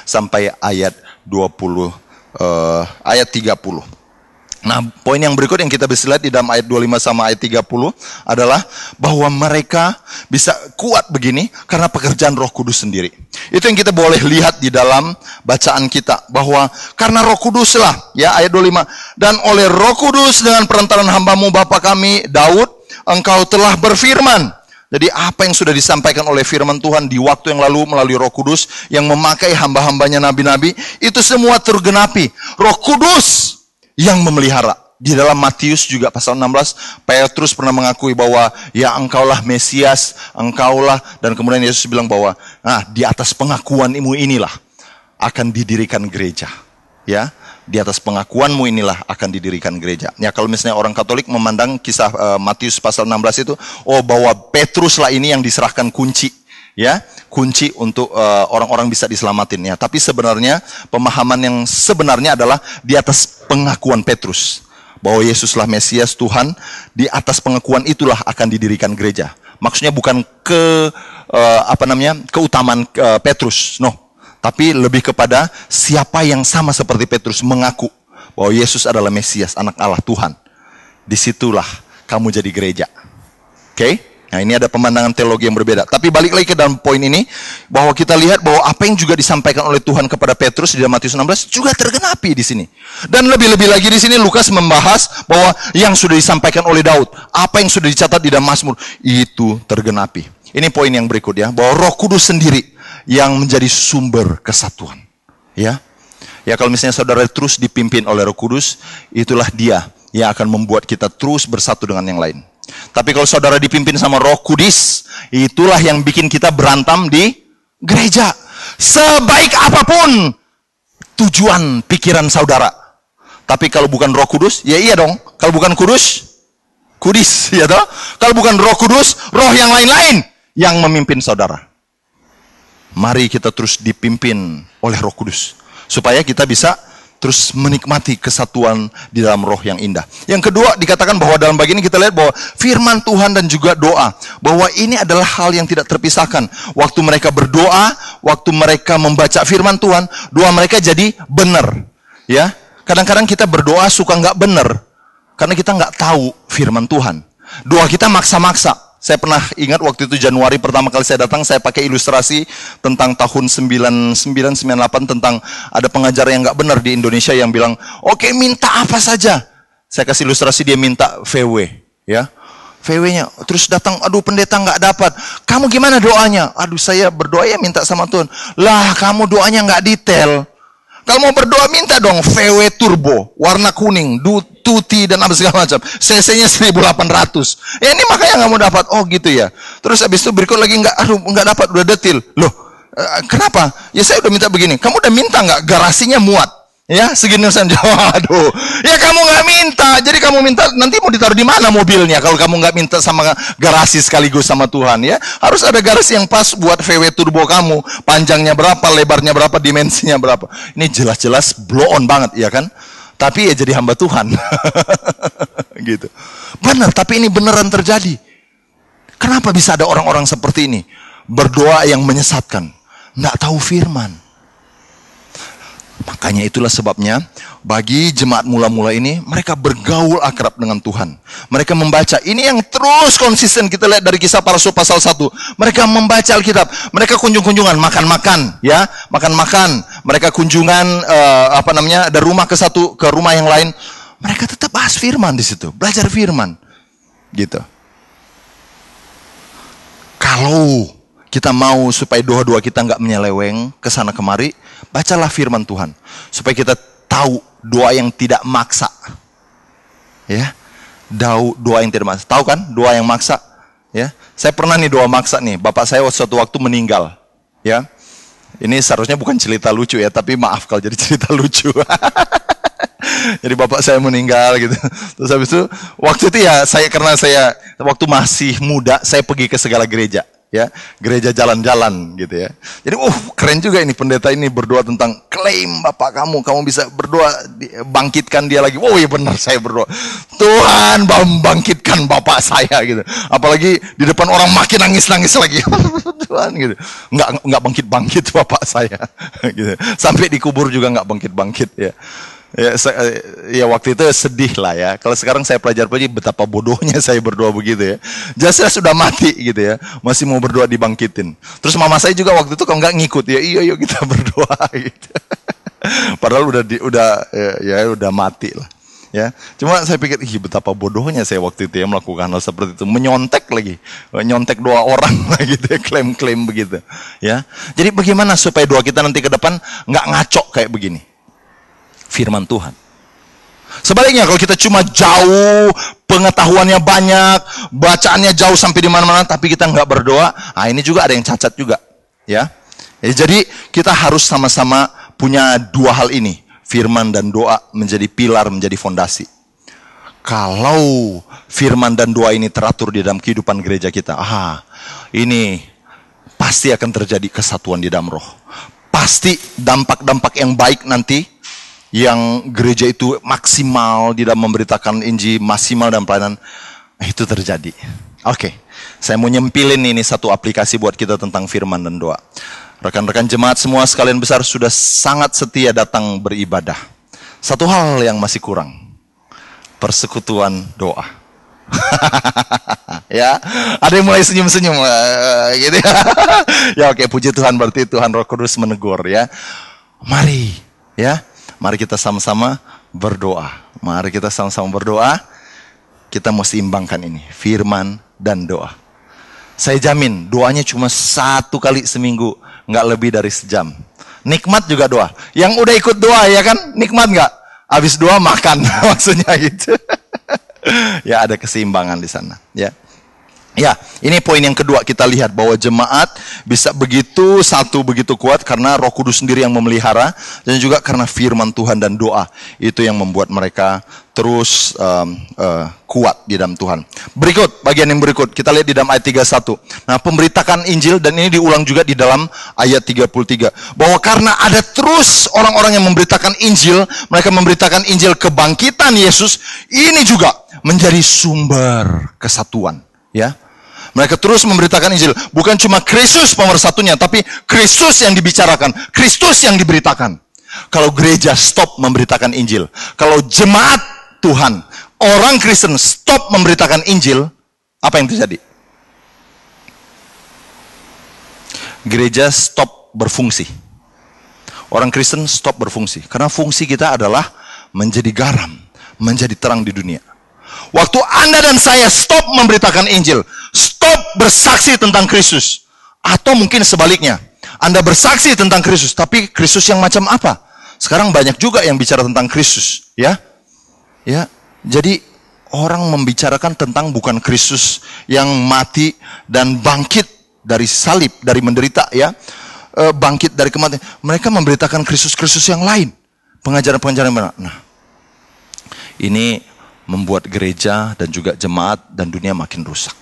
sampai ayat 20 uh, eh, ayat 30. Nah, poin yang berikut yang kita bisa lihat di dalam ayat 25 sama ayat 30 adalah bahwa mereka bisa kuat begini karena pekerjaan Roh Kudus sendiri. Itu yang kita boleh lihat di dalam bacaan kita bahwa karena Roh Kudus lah ya ayat 25 dan oleh Roh Kudus dengan perantaran hambamu bapa kami Daud engkau telah berfirman jadi apa yang sudah disampaikan oleh firman Tuhan di waktu yang lalu melalui roh kudus yang memakai hamba-hambanya nabi-nabi. Itu semua tergenapi. Roh kudus yang memelihara. Di dalam Matius juga pasal 16, Petrus pernah mengakui bahwa ya engkaulah Mesias, engkaulah dan kemudian Yesus bilang bahwa nah di atas pengakuanmu inilah akan didirikan gereja. Ya, di atas pengakuanmu inilah akan didirikan gereja. Ya kalau misalnya orang Katolik memandang kisah uh, Matius pasal 16 itu, oh bahwa Petruslah ini yang diserahkan kunci ya kunci untuk orang eh, orang-orang bisa diselamatin ya. Tapi sebenarnya pemahaman yang sebenarnya adalah di atas pengakuan Petrus bahwa Yesuslah Mesias Tuhan, di atas pengakuan itulah akan didirikan gereja. Maksudnya bukan ke uh, apa namanya? keutamaan uh, Petrus, no. Tapi lebih kepada siapa yang sama seperti Petrus mengaku bahwa Yesus adalah Mesias, anak Allah Tuhan. Disitulah kamu jadi gereja. Oke? Okay? Nah, ini ada pemandangan teologi yang berbeda. Tapi balik lagi ke dalam poin ini bahwa kita lihat bahwa apa yang juga disampaikan oleh Tuhan kepada Petrus di dalam Matius 16 juga tergenapi di sini. Dan lebih-lebih lagi di sini Lukas membahas bahwa yang sudah disampaikan oleh Daud, apa yang sudah dicatat di dalam Mazmur itu tergenapi. Ini poin yang berikut ya, bahwa Roh Kudus sendiri yang menjadi sumber kesatuan. Ya. Ya kalau misalnya saudara terus dipimpin oleh Roh Kudus, itulah dia yang akan membuat kita terus bersatu dengan yang lain. Tapi kalau saudara dipimpin sama roh kudus, itulah yang bikin kita berantem di gereja. Sebaik apapun tujuan pikiran saudara. Tapi kalau bukan roh kudus, ya iya dong. Kalau bukan kudus, kudis, ya toh. Kalau bukan roh kudus, roh yang lain-lain yang memimpin saudara. Mari kita terus dipimpin oleh roh kudus. Supaya kita bisa terus menikmati kesatuan di dalam roh yang indah. Yang kedua dikatakan bahwa dalam bagian ini kita lihat bahwa firman Tuhan dan juga doa bahwa ini adalah hal yang tidak terpisahkan. Waktu mereka berdoa, waktu mereka membaca firman Tuhan, doa mereka jadi benar. Ya, kadang-kadang kita berdoa suka nggak benar karena kita nggak tahu firman Tuhan. Doa kita maksa-maksa. Saya pernah ingat waktu itu Januari pertama kali saya datang, saya pakai ilustrasi tentang tahun 9998 tentang ada pengajar yang nggak benar di Indonesia yang bilang, oke okay, minta apa saja. Saya kasih ilustrasi dia minta VW, ya. VW-nya, terus datang, aduh pendeta nggak dapat. Kamu gimana doanya? Aduh saya berdoa ya minta sama Tuhan. Lah kamu doanya nggak detail. Kalau mau berdoa minta dong VW turbo, warna kuning, tuti dan apa segala macam. CC-nya 1800. Ya ini makanya nggak mau dapat. Oh gitu ya. Terus habis itu berikut lagi nggak aduh nggak dapat udah detil. Loh, eh, kenapa? Ya saya udah minta begini. Kamu udah minta nggak garasinya muat? Ya, segini sen. Aduh. Ya kamu nggak minta. Jadi kamu minta nanti mau ditaruh di mana mobilnya kalau kamu nggak minta sama garasi sekaligus sama Tuhan ya. Harus ada garasi yang pas buat VW turbo kamu. Panjangnya berapa, lebarnya berapa, dimensinya berapa. Ini jelas-jelas blow on banget ya kan. Tapi ya jadi hamba Tuhan. gitu. Benar, tapi ini beneran terjadi. Kenapa bisa ada orang-orang seperti ini? Berdoa yang menyesatkan. Nggak tahu firman Makanya itulah sebabnya bagi jemaat mula-mula ini mereka bergaul akrab dengan Tuhan. Mereka membaca. Ini yang terus konsisten kita lihat dari kisah para rasul pasal 1. Mereka membaca Alkitab. Mereka kunjung-kunjungan, makan-makan, ya, makan-makan. Mereka kunjungan uh, apa namanya? dari rumah ke satu ke rumah yang lain. Mereka tetap bahas firman di situ, belajar firman. Gitu. Kalau kita mau supaya doa-doa kita nggak menyeleweng ke sana kemari, bacalah firman Tuhan supaya kita tahu doa yang tidak maksa. Ya. Dau, doa yang tidak maksa. Tahu kan doa yang maksa? Ya. Saya pernah nih doa maksa nih. Bapak saya suatu waktu meninggal. Ya. Ini seharusnya bukan cerita lucu ya, tapi maaf kalau jadi cerita lucu. jadi bapak saya meninggal gitu. Terus habis itu waktu itu ya saya karena saya waktu masih muda saya pergi ke segala gereja ya gereja jalan-jalan gitu ya. Jadi uh keren juga ini pendeta ini berdoa tentang klaim bapak kamu, kamu bisa berdoa bangkitkan dia lagi. Oh iya benar saya berdoa. Tuhan bangkitkan bapak saya gitu. Apalagi di depan orang makin nangis-nangis lagi. Tuhan gitu. nggak enggak bangkit-bangkit bapak saya gitu. Sampai dikubur juga nggak bangkit-bangkit ya ya, eh, ya waktu itu sedih lah ya. Kalau sekarang saya pelajar pelajari betapa bodohnya saya berdoa begitu ya. Jasa sudah mati gitu ya, masih mau berdoa dibangkitin. Terus mama saya juga waktu itu kalau nggak ngikut ya, iya yuk kita berdoa gitu. Padahal udah di, udah ya, ya udah mati lah. Ya, cuma saya pikir ih betapa bodohnya saya waktu itu ya melakukan hal seperti itu, menyontek lagi, menyontek eh, doa orang lagi gitu ya, klaim-klaim begitu. Ya, jadi bagaimana supaya doa kita nanti ke depan nggak ngaco kayak begini? firman Tuhan. Sebaliknya kalau kita cuma jauh, pengetahuannya banyak, bacaannya jauh sampai di mana-mana, tapi kita nggak berdoa, ah ini juga ada yang cacat juga, ya. Eh, jadi kita harus sama-sama punya dua hal ini, firman dan doa menjadi pilar, menjadi fondasi. Kalau firman dan doa ini teratur di dalam kehidupan gereja kita, ah ini pasti akan terjadi kesatuan di dalam roh. Pasti dampak-dampak yang baik nanti yang gereja itu maksimal di dalam memberitakan Injil, maksimal dan pelayanan, eh, itu terjadi. Oke, okay. saya mau nyempilin ini satu aplikasi buat kita tentang firman dan doa. Rekan-rekan jemaat semua sekalian besar sudah sangat setia datang beribadah. Satu hal yang masih kurang, persekutuan doa. ya, ada yang mulai senyum-senyum eh, gitu. ya, ya oke, okay. puji Tuhan berarti Tuhan Roh Kudus menegur ya. Mari ya, Mari kita sama-sama berdoa. Mari kita sama-sama berdoa. Kita mau seimbangkan ini. Firman dan doa. Saya jamin doanya cuma satu kali seminggu. Nggak lebih dari sejam. Nikmat juga doa. Yang udah ikut doa ya kan? Nikmat nggak? Habis doa makan maksudnya gitu. ya ada keseimbangan di sana. Ya. Ya, ini poin yang kedua kita lihat bahwa jemaat bisa begitu satu begitu kuat karena Roh Kudus sendiri yang memelihara dan juga karena firman Tuhan dan doa itu yang membuat mereka terus um, uh, kuat di dalam Tuhan. Berikut bagian yang berikut kita lihat di dalam ayat 31. Nah, pemberitakan Injil dan ini diulang juga di dalam ayat 33 bahwa karena ada terus orang-orang yang memberitakan Injil, mereka memberitakan Injil kebangkitan Yesus, ini juga menjadi sumber kesatuan, ya mereka terus memberitakan Injil. Bukan cuma Kristus pemersatunya, tapi Kristus yang dibicarakan, Kristus yang diberitakan. Kalau gereja stop memberitakan Injil, kalau jemaat Tuhan, orang Kristen stop memberitakan Injil, apa yang terjadi? Gereja stop berfungsi. Orang Kristen stop berfungsi karena fungsi kita adalah menjadi garam, menjadi terang di dunia. Waktu Anda dan saya stop memberitakan Injil, stop bersaksi tentang Kristus. Atau mungkin sebaliknya, Anda bersaksi tentang Kristus, tapi Kristus yang macam apa? Sekarang banyak juga yang bicara tentang Kristus, ya. Ya. Jadi orang membicarakan tentang bukan Kristus yang mati dan bangkit dari salib, dari menderita, ya. E, bangkit dari kematian. Mereka memberitakan Kristus-Kristus yang lain. Pengajaran-pengajaran yang Nah, ini membuat gereja dan juga jemaat dan dunia makin rusak.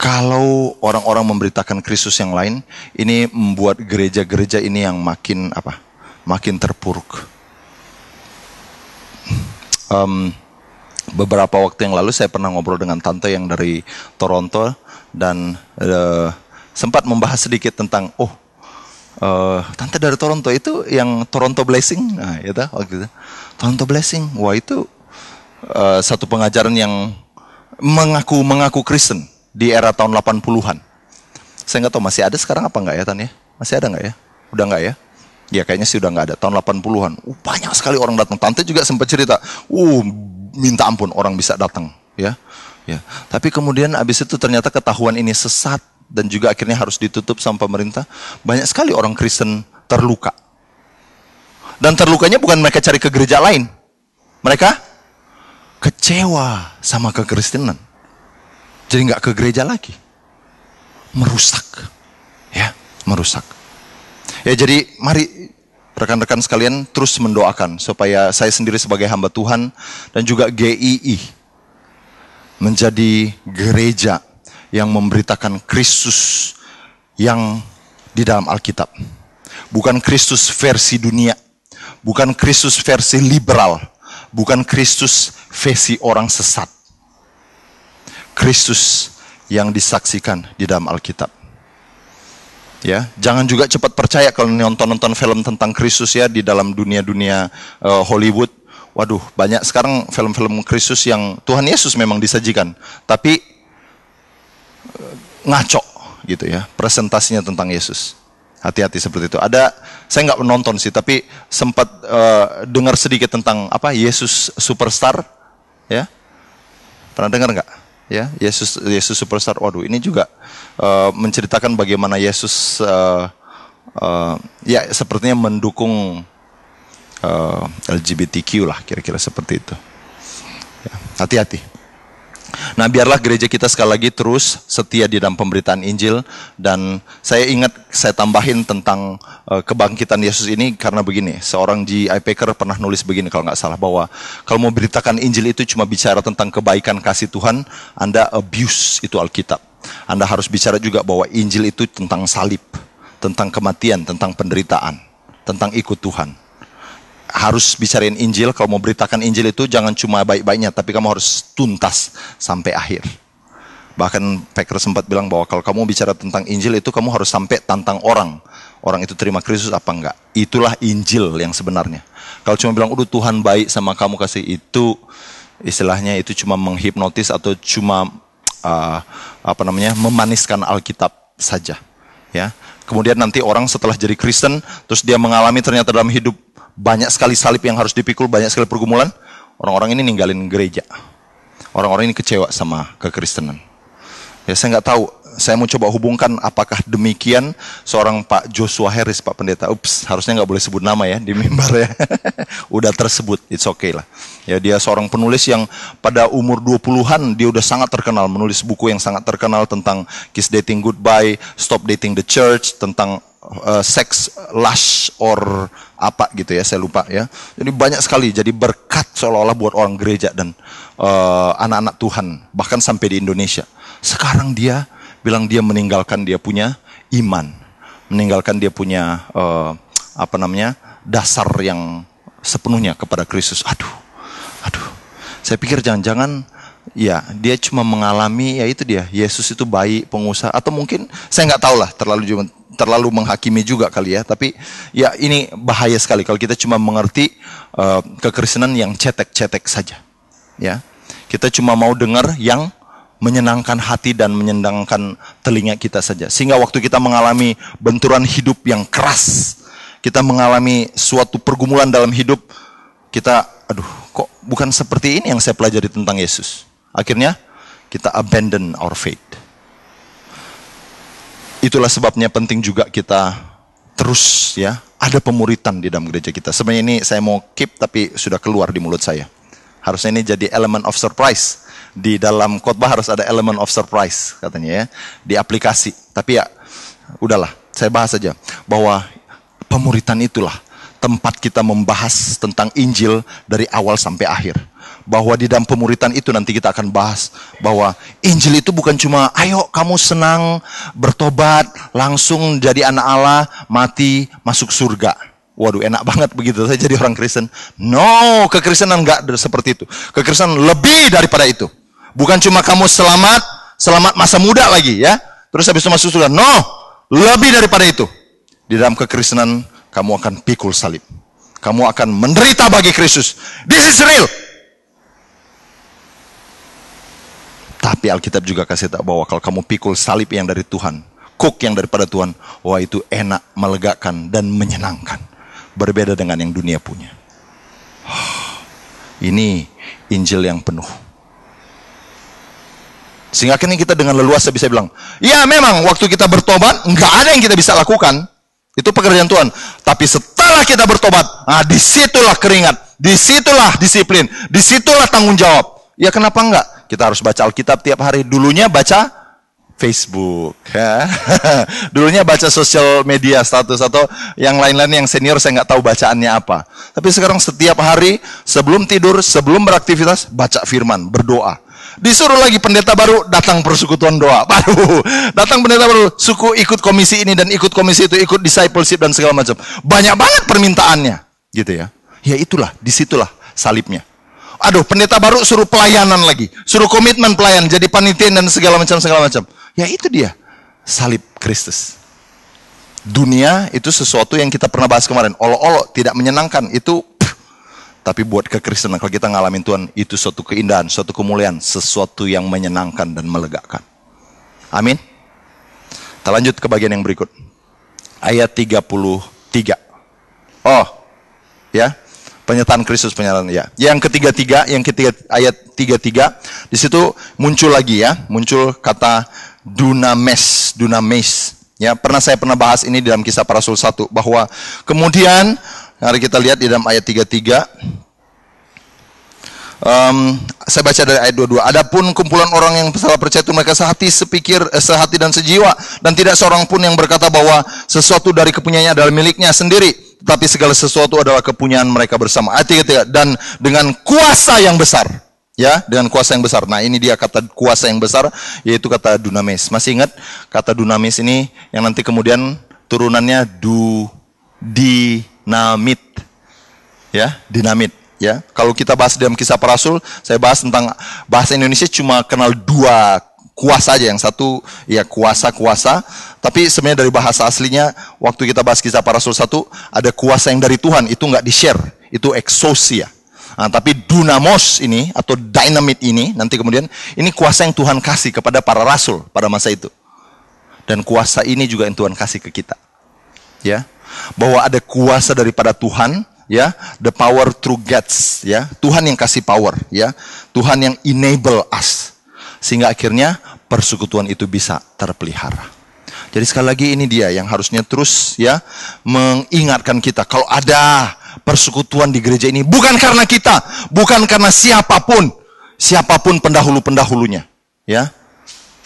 Kalau orang-orang memberitakan Kristus yang lain, ini membuat gereja-gereja ini yang makin apa? Makin terpuruk. Um, beberapa waktu yang lalu saya pernah ngobrol dengan tante yang dari Toronto dan uh, sempat membahas sedikit tentang oh uh, tante dari Toronto itu yang Toronto Blessing nah ya waktu itu Toronto Blessing wah itu uh, satu pengajaran yang mengaku mengaku Kristen di era tahun 80-an. Saya nggak tahu masih ada sekarang apa nggak ya Tan ya? Masih ada nggak ya? Udah nggak ya? Ya kayaknya sih udah nggak ada tahun 80-an. Uh, banyak sekali orang datang. Tante juga sempat cerita, "Uh, minta ampun orang bisa datang." Ya. Ya. Tapi kemudian abis itu ternyata ketahuan ini sesat dan juga akhirnya harus ditutup sama pemerintah. Banyak sekali orang Kristen terluka. Dan terlukanya bukan mereka cari ke gereja lain. Mereka kecewa sama kekristenan. Jadi nggak ke gereja lagi. Merusak. Ya, merusak. Ya jadi mari rekan-rekan sekalian terus mendoakan supaya saya sendiri sebagai hamba Tuhan dan juga GII menjadi gereja yang memberitakan Kristus yang di dalam Alkitab. Bukan Kristus versi dunia, bukan Kristus versi liberal, bukan Kristus versi orang sesat Kristus yang disaksikan di dalam Alkitab. Ya, jangan juga cepat percaya kalau nonton-nonton film tentang Kristus ya di dalam dunia-dunia uh, Hollywood. Waduh, banyak sekarang film-film Kristus yang Tuhan Yesus memang disajikan, tapi eh, ngaco gitu ya, presentasinya tentang Yesus. Hati-hati seperti itu. Ada, saya nggak menonton sih, tapi sempat uh, dengar sedikit tentang apa Yesus Superstar, ya. Pernah dengar nggak? ya Yesus Yesus Superstar waduh ini juga uh, menceritakan bagaimana Yesus uh, uh, ya sepertinya mendukung uh, LGBTQ lah kira-kira seperti itu ya, hati-hati ya, hati -hati. Nah biarlah gereja kita sekali lagi terus setia di dalam pemberitaan Injil dan saya ingat saya tambahin tentang uh, kebangkitan Yesus ini karena begini seorang di Ipeker pernah nulis begini kalau nggak salah bahwa kalau mau beritakan Injil itu cuma bicara tentang kebaikan kasih Tuhan Anda abuse itu Alkitab Anda harus bicara juga bahwa Injil itu tentang salib tentang kematian tentang penderitaan tentang ikut Tuhan harus bicarain Injil, kalau mau beritakan Injil itu jangan cuma baik-baiknya, tapi kamu harus tuntas sampai akhir. Bahkan Petrus sempat bilang bahwa kalau kamu bicara tentang Injil itu kamu harus sampai tantang orang. Orang itu terima Kristus apa enggak. Itulah Injil yang sebenarnya. Kalau cuma bilang, udah Tuhan baik sama kamu kasih itu, istilahnya itu cuma menghipnotis atau cuma uh, apa namanya memaniskan Alkitab saja. Ya, kemudian nanti orang setelah jadi Kristen, terus dia mengalami ternyata dalam hidup banyak sekali salib yang harus dipikul, banyak sekali pergumulan, orang-orang ini ninggalin gereja. Orang-orang ini kecewa sama kekristenan. Ya saya nggak tahu saya mau coba hubungkan apakah demikian seorang Pak Joshua Harris, Pak Pendeta. Ups, harusnya nggak boleh sebut nama ya di mimbar ya. udah tersebut, it's okay lah. Ya, dia seorang penulis yang pada umur 20-an dia udah sangat terkenal, menulis buku yang sangat terkenal tentang Kiss Dating Goodbye, Stop Dating the Church, tentang uh, eh, sex lush or apa gitu ya saya lupa ya jadi banyak sekali jadi berkat seolah-olah buat orang gereja dan eh, anak-anak uh, anak -anak Tuhan bahkan sampai di Indonesia sekarang dia bilang dia meninggalkan dia punya iman, meninggalkan dia punya uh, apa namanya dasar yang sepenuhnya kepada Kristus. Aduh, aduh. Saya pikir jangan-jangan ya dia cuma mengalami ya itu dia Yesus itu baik pengusaha atau mungkin saya nggak tahu lah terlalu terlalu menghakimi juga kali ya tapi ya ini bahaya sekali kalau kita cuma mengerti uh, kekristenan yang cetek-cetek saja ya kita cuma mau dengar yang menyenangkan hati dan menyenangkan telinga kita saja. Sehingga waktu kita mengalami benturan hidup yang keras, kita mengalami suatu pergumulan dalam hidup, kita aduh kok bukan seperti ini yang saya pelajari tentang Yesus. Akhirnya kita abandon our faith. Itulah sebabnya penting juga kita terus ya, ada pemuritan di dalam gereja kita. Sebenarnya ini saya mau keep tapi sudah keluar di mulut saya. Harusnya ini jadi element of surprise di dalam khotbah harus ada elemen of surprise katanya ya di aplikasi. Tapi ya udahlah, saya bahas saja bahwa pemuritan itulah tempat kita membahas tentang Injil dari awal sampai akhir. Bahwa di dalam pemuritan itu nanti kita akan bahas bahwa Injil itu bukan cuma ayo kamu senang bertobat langsung jadi anak Allah mati masuk surga. Waduh, enak banget begitu saya jadi orang Kristen. No, kekristenan nggak seperti itu. Kekristenan lebih daripada itu. Bukan cuma kamu selamat, selamat masa muda lagi ya. Terus habis itu masuk surga. No, lebih daripada itu. Di dalam kekristenan kamu akan pikul salib. Kamu akan menderita bagi Kristus. This is real. Tapi Alkitab juga kasih tahu bahwa kalau kamu pikul salib yang dari Tuhan, kuk yang daripada Tuhan, wah itu enak, melegakan dan menyenangkan berbeda dengan yang dunia punya. Ini Injil yang penuh. Sehingga kini kita dengan leluasa bisa bilang, ya memang waktu kita bertobat, nggak ada yang kita bisa lakukan. Itu pekerjaan Tuhan. Tapi setelah kita bertobat, nah disitulah keringat, disitulah disiplin, disitulah tanggung jawab. Ya kenapa enggak? Kita harus baca Alkitab tiap hari. Dulunya baca Facebook. Ya. Dulunya baca sosial media status atau yang lain-lain yang senior saya nggak tahu bacaannya apa. Tapi sekarang setiap hari sebelum tidur, sebelum beraktivitas baca firman, berdoa. Disuruh lagi pendeta baru datang persekutuan doa. Baru datang pendeta baru suku ikut komisi ini dan ikut komisi itu, ikut discipleship dan segala macam. Banyak banget permintaannya, gitu ya. Ya itulah, disitulah salibnya. Aduh, pendeta baru suruh pelayanan lagi, suruh komitmen pelayan, jadi panitian dan segala macam segala macam Ya itu dia, salib Kristus. Dunia itu sesuatu yang kita pernah bahas kemarin, olok-olok tidak menyenangkan, itu tapi buat kekristenan kalau kita ngalamin Tuhan itu suatu keindahan, suatu kemuliaan, sesuatu yang menyenangkan dan melegakan. Amin. Kita lanjut ke bagian yang berikut. Ayat 33. Oh, ya penyataan Kristus penyataan ya. Yang ketiga-tiga, yang ketiga ayat 33 di situ muncul lagi ya, muncul kata dunamis, dunamis. Ya, pernah saya pernah bahas ini dalam kisah para rasul 1 bahwa kemudian mari kita lihat di dalam ayat 33 Um, saya baca dari ayat 22. Adapun kumpulan orang yang salah percaya itu mereka sehati, sepikir, eh, sehati dan sejiwa dan tidak seorang pun yang berkata bahwa sesuatu dari kepunyaannya adalah miliknya sendiri, tetapi segala sesuatu adalah kepunyaan mereka bersama. Ayat 33 dan dengan kuasa yang besar ya dengan kuasa yang besar. Nah, ini dia kata kuasa yang besar yaitu kata dunamis. Masih ingat kata dunamis ini yang nanti kemudian turunannya du dinamit. Ya, dinamit ya. Kalau kita bahas dalam kisah para rasul, saya bahas tentang bahasa Indonesia cuma kenal dua kuasa aja yang satu ya kuasa-kuasa tapi sebenarnya dari bahasa aslinya waktu kita bahas kisah para rasul satu ada kuasa yang dari Tuhan itu nggak di share itu eksosia Nah, tapi dunamos ini atau dynamit ini nanti kemudian ini kuasa yang Tuhan kasih kepada para rasul pada masa itu. Dan kuasa ini juga yang Tuhan kasih ke kita. Ya. Bahwa ada kuasa daripada Tuhan ya the power through gets ya Tuhan yang kasih power ya Tuhan yang enable us sehingga akhirnya persekutuan itu bisa terpelihara jadi sekali lagi ini dia yang harusnya terus ya mengingatkan kita kalau ada persekutuan di gereja ini bukan karena kita, bukan karena siapapun, siapapun pendahulu-pendahulunya, ya.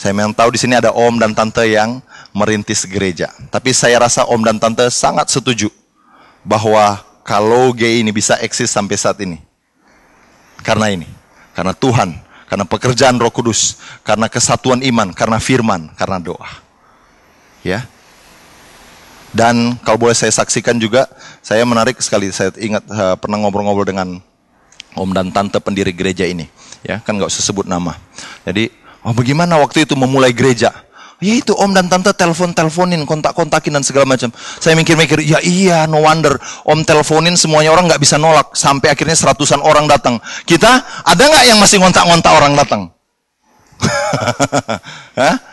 Saya memang tahu di sini ada om dan tante yang merintis gereja, tapi saya rasa om dan tante sangat setuju bahwa kalau gay ini bisa eksis sampai saat ini. Karena ini, karena Tuhan, karena pekerjaan Roh Kudus, karena kesatuan iman, karena firman, karena doa ya. Dan kalau boleh saya saksikan juga, saya menarik sekali. Saya ingat uh, pernah ngobrol-ngobrol dengan om dan tante pendiri gereja ini, ya kan nggak usah sebut nama. Jadi, oh bagaimana waktu itu memulai gereja? Ya itu om dan tante telepon-teleponin, kontak-kontakin dan segala macam. Saya mikir-mikir, ya iya no wonder. Om teleponin semuanya orang nggak bisa nolak. Sampai akhirnya seratusan orang datang. Kita ada nggak yang masih ngontak-ngontak orang datang? Hah?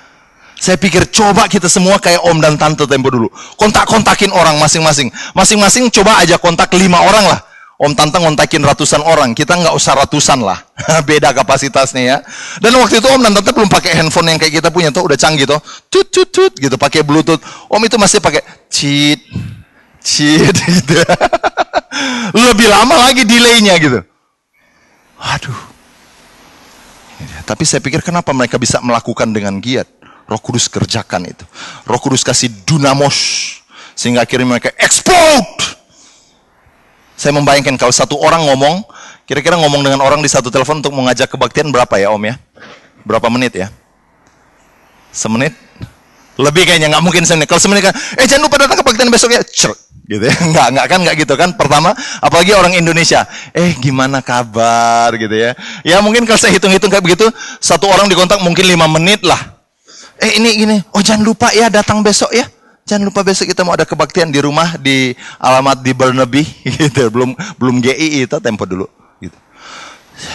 Saya pikir coba kita semua kayak om dan tante tempo dulu. Kontak-kontakin orang masing-masing. Masing-masing coba aja kontak lima orang lah. Om Tante ngontakin ratusan orang, kita nggak usah ratusan lah, beda kapasitasnya ya. Dan waktu itu Om dan Tante belum pakai handphone yang kayak kita punya tuh, udah canggih tuh, tut tut tut gitu, pakai bluetooth. Om itu masih pakai cheat, cheat gitu. Lebih lama lagi delaynya gitu. Aduh. Iya, tapi saya pikir kenapa mereka bisa melakukan dengan giat? Roh Kudus kerjakan itu. Roh Kudus kasih dunamos. Sehingga akhirnya mereka explode. Saya membayangkan kalau satu orang ngomong, kira-kira ngomong dengan orang di satu telepon untuk mengajak kebaktian berapa ya om ya? Berapa menit ya? Semenit? Lebih kayaknya, nggak mungkin semenit. Kalau semenit kan, eh jangan lupa datang kebaktian besok ya. Cer, gitu ya. Nggak, nggak kan, nggak gitu kan. Pertama, apalagi orang Indonesia. Eh gimana kabar gitu ya. Ya mungkin kalau saya hitung-hitung kayak begitu, satu orang dikontak mungkin lima menit lah eh ini gini, oh jangan lupa ya datang besok ya. Jangan lupa besok kita mau ada kebaktian di rumah di alamat di Burnaby gitu. Belum belum GI itu tempo dulu gitu.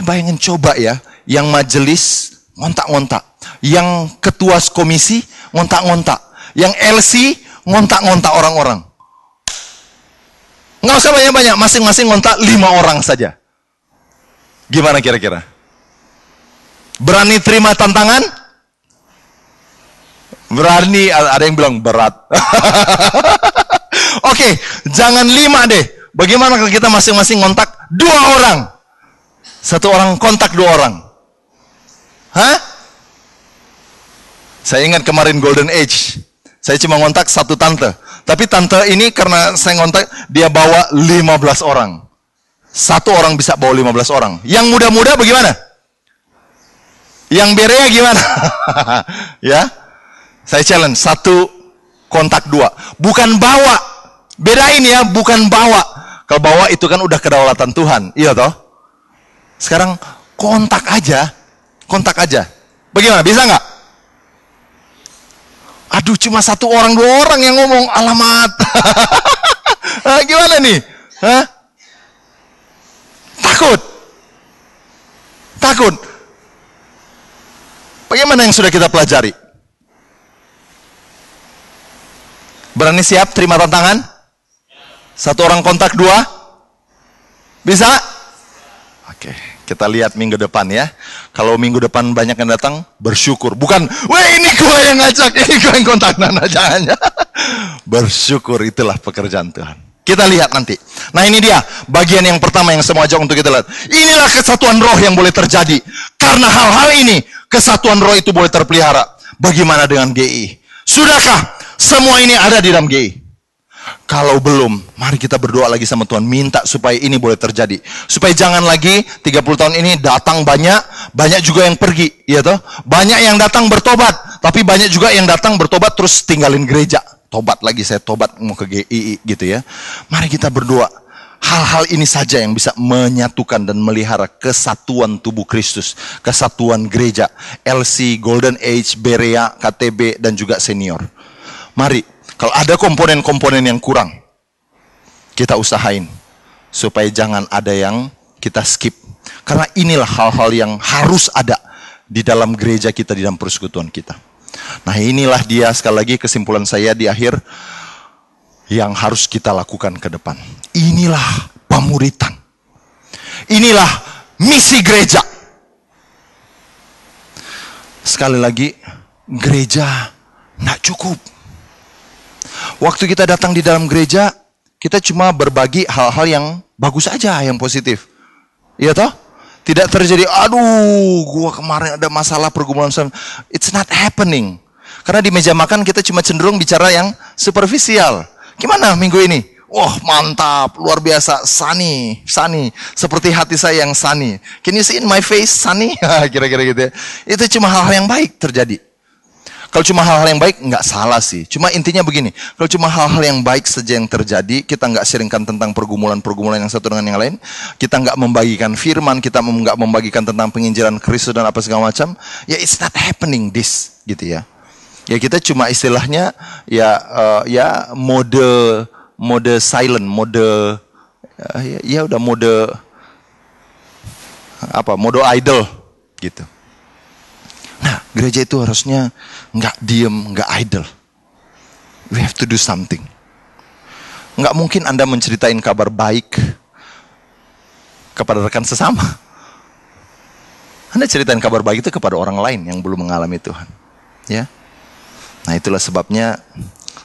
Bayangin coba ya yang majelis ngontak-ngontak, yang ketua komisi ngontak-ngontak, yang LC ngontak-ngontak orang-orang. Nggak usah banyak-banyak, masing-masing ngontak lima orang saja. Gimana kira-kira? Berani terima tantangan? Berani, ada yang bilang berat. Oke, okay, jangan lima deh. Bagaimana kalau kita masing-masing kontak dua orang? Satu orang kontak dua orang. Hah? Saya ingat kemarin Golden Age. Saya cuma kontak satu tante. Tapi tante ini karena saya kontak, dia bawa 15 orang. Satu orang bisa bawa 15 orang. Yang muda-muda bagaimana? Yang berea gimana? ya, saya challenge, satu kontak dua. Bukan bawa. Bedain ya, bukan bawa. Kalau bawa itu kan udah kedaulatan Tuhan. Iya toh? Sekarang kontak aja. Kontak aja. Bagaimana? Bisa nggak? Aduh, cuma satu orang, dua orang yang ngomong alamat. Ah, gimana nih? Hah? Takut. Takut. Bagaimana yang sudah kita pelajari? Berani siap terima tantangan? Satu orang kontak dua? Bisa? Oke, kita lihat minggu depan ya. Kalau minggu depan banyak yang datang, bersyukur. Bukan, weh ini gue yang ngajak, ini gue yang kontak. Nah, nah jangan ya. Bersyukur itulah pekerjaan Tuhan. Kita lihat nanti. Nah ini dia bagian yang pertama yang semua ajak untuk kita lihat. Inilah kesatuan roh yang boleh terjadi. Karena hal-hal ini kesatuan roh itu boleh terpelihara. Bagaimana dengan GI? Sudahkah semua ini ada di dalam GI. Kalau belum, mari kita berdoa lagi sama Tuhan. Minta supaya ini boleh terjadi. Supaya jangan lagi 30 tahun ini datang banyak, banyak juga yang pergi. Ya toh? Banyak yang datang bertobat. Tapi banyak juga yang datang bertobat terus tinggalin gereja. Tobat lagi, saya tobat mau ke GI gitu ya. Mari kita berdoa. Hal-hal ini saja yang bisa menyatukan dan melihara kesatuan tubuh Kristus, kesatuan gereja, LC, Golden Age, Berea, KTB, dan juga senior. Mari, kalau ada komponen-komponen yang kurang, kita usahain supaya jangan ada yang kita skip. Karena inilah hal-hal yang harus ada di dalam gereja kita, di dalam persekutuan kita. Nah inilah dia sekali lagi kesimpulan saya di akhir yang harus kita lakukan ke depan. Inilah pemuritan. Inilah misi gereja. Sekali lagi, gereja nak cukup. Waktu kita datang di dalam gereja, kita cuma berbagi hal-hal yang bagus aja, yang positif. Iya toh? Tidak terjadi, aduh, gua kemarin ada masalah pergumulan. It's not happening. Karena di meja makan kita cuma cenderung bicara yang superficial. Gimana minggu ini? Wah mantap, luar biasa, sunny, sunny. Seperti hati saya yang sunny. Can you see in my face, sunny? Kira-kira gitu ya. Itu cuma hal-hal yang baik terjadi. Kalau cuma hal-hal yang baik, nggak salah sih. Cuma intinya begini, kalau cuma hal-hal yang baik saja yang terjadi, kita nggak seringkan tentang pergumulan-pergumulan yang satu dengan yang lain, kita nggak membagikan firman, kita nggak membagikan tentang penginjilan Kristus dan apa segala macam, ya it's not happening this, gitu ya. Ya kita cuma istilahnya ya uh, ya mode mode silent, mode uh, ya, ya udah mode apa mode idol gitu. Nah, gereja itu harusnya nggak diem, nggak idle. We have to do something. Nggak mungkin Anda menceritain kabar baik kepada rekan sesama. Anda ceritain kabar baik itu kepada orang lain yang belum mengalami Tuhan. Ya. Nah, itulah sebabnya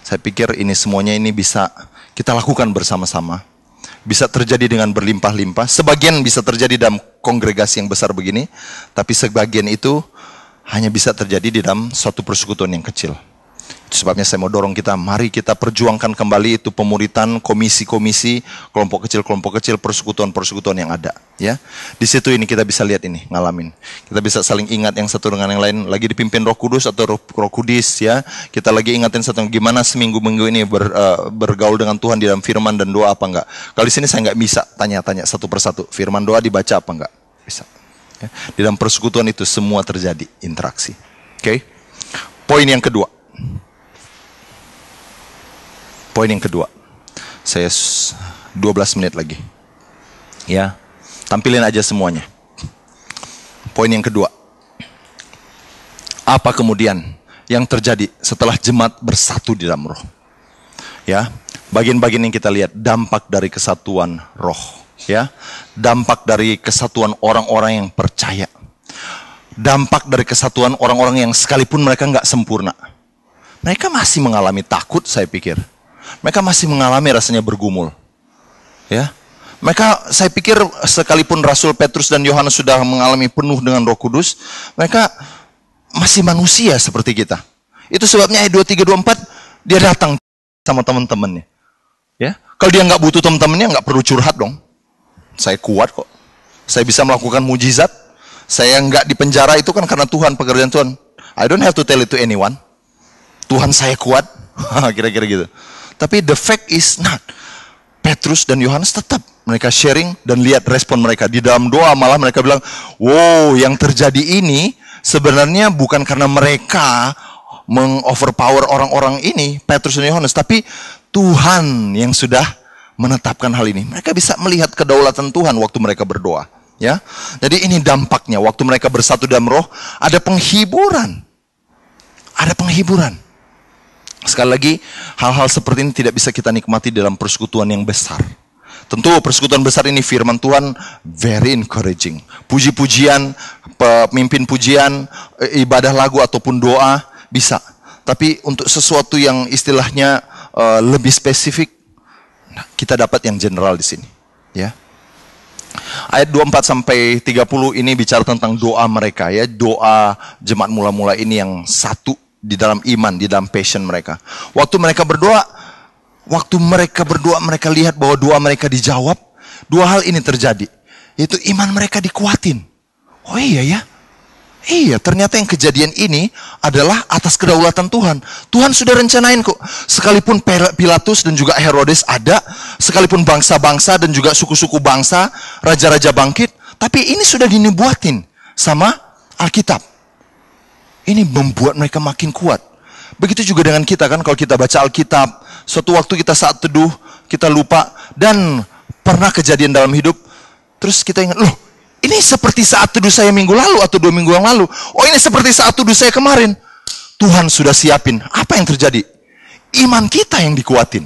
saya pikir ini semuanya ini bisa kita lakukan bersama-sama. Bisa terjadi dengan berlimpah-limpah. Sebagian bisa terjadi dalam kongregasi yang besar begini, tapi sebagian itu hanya bisa terjadi di dalam suatu persekutuan yang kecil. Itu sebabnya saya mau dorong kita, mari kita perjuangkan kembali itu pemuritan, komisi-komisi, kelompok kecil, kelompok kecil, persekutuan-persekutuan yang ada. Ya, di situ ini kita bisa lihat ini, ngalamin. Kita bisa saling ingat yang satu dengan yang lain. Lagi dipimpin Roh Kudus atau Roh, roh Kudus ya, kita lagi ingatin satu gimana seminggu minggu ini ber, uh, bergaul dengan Tuhan di dalam Firman dan doa apa enggak. Kali di sini saya nggak bisa tanya-tanya satu persatu. Firman doa dibaca apa enggak? Bisa. Ya. Di dalam persekutuan itu semua terjadi interaksi. Oke. Okay? Poin yang kedua. Poin yang kedua. Saya 12 menit lagi. Ya. Tampilin aja semuanya. Poin yang kedua. Apa kemudian yang terjadi setelah jemaat bersatu di dalam roh? Ya. Bagian-bagian yang kita lihat dampak dari kesatuan roh ya dampak dari kesatuan orang-orang yang percaya dampak dari kesatuan orang-orang yang sekalipun mereka nggak sempurna mereka masih mengalami takut saya pikir mereka masih mengalami rasanya bergumul ya mereka saya pikir sekalipun Rasul Petrus dan Yohanes sudah mengalami penuh dengan Roh Kudus mereka masih manusia seperti kita itu sebabnya ayat 2324 dia datang sama teman-temannya ya kalau dia nggak butuh teman-temannya nggak perlu curhat dong saya kuat kok. Saya bisa melakukan mujizat. Saya nggak dipenjara itu kan karena Tuhan, pekerjaan Tuhan. I don't have to tell it to anyone. Tuhan saya kuat. Kira-kira gitu. Tapi the fact is not. Petrus dan Yohanes tetap mereka sharing dan lihat respon mereka. Di dalam doa malah mereka bilang, wow yang terjadi ini sebenarnya bukan karena mereka mengoverpower orang-orang ini, Petrus dan Yohanes. Tapi Tuhan yang sudah menetapkan hal ini. Mereka bisa melihat kedaulatan Tuhan waktu mereka berdoa. Ya, jadi ini dampaknya waktu mereka bersatu dalam roh ada penghiburan, ada penghiburan. Sekali lagi hal-hal seperti ini tidak bisa kita nikmati dalam persekutuan yang besar. Tentu persekutuan besar ini firman Tuhan very encouraging. Puji-pujian, pemimpin pujian, eh, ibadah lagu ataupun doa bisa. Tapi untuk sesuatu yang istilahnya eh, lebih spesifik kita dapat yang general di sini, ya. Ayat 24 sampai 30 ini bicara tentang doa mereka ya, doa jemaat mula-mula ini yang satu di dalam iman, di dalam passion mereka. Waktu mereka berdoa, waktu mereka berdoa mereka lihat bahwa doa mereka dijawab. Dua hal ini terjadi, yaitu iman mereka dikuatin. Oh iya ya, Iya, ternyata yang kejadian ini adalah atas kedaulatan Tuhan. Tuhan sudah rencanain kok. Sekalipun Pilatus dan juga Herodes ada, sekalipun bangsa-bangsa dan juga suku-suku bangsa, raja-raja bangkit, tapi ini sudah dinibuatin sama Alkitab. Ini membuat mereka makin kuat. Begitu juga dengan kita kan kalau kita baca Alkitab, suatu waktu kita saat teduh, kita lupa dan pernah kejadian dalam hidup, terus kita ingat, loh ini seperti saat tuduh saya minggu lalu atau dua minggu yang lalu. Oh ini seperti saat tuduh saya kemarin. Tuhan sudah siapin. Apa yang terjadi? Iman kita yang dikuatin.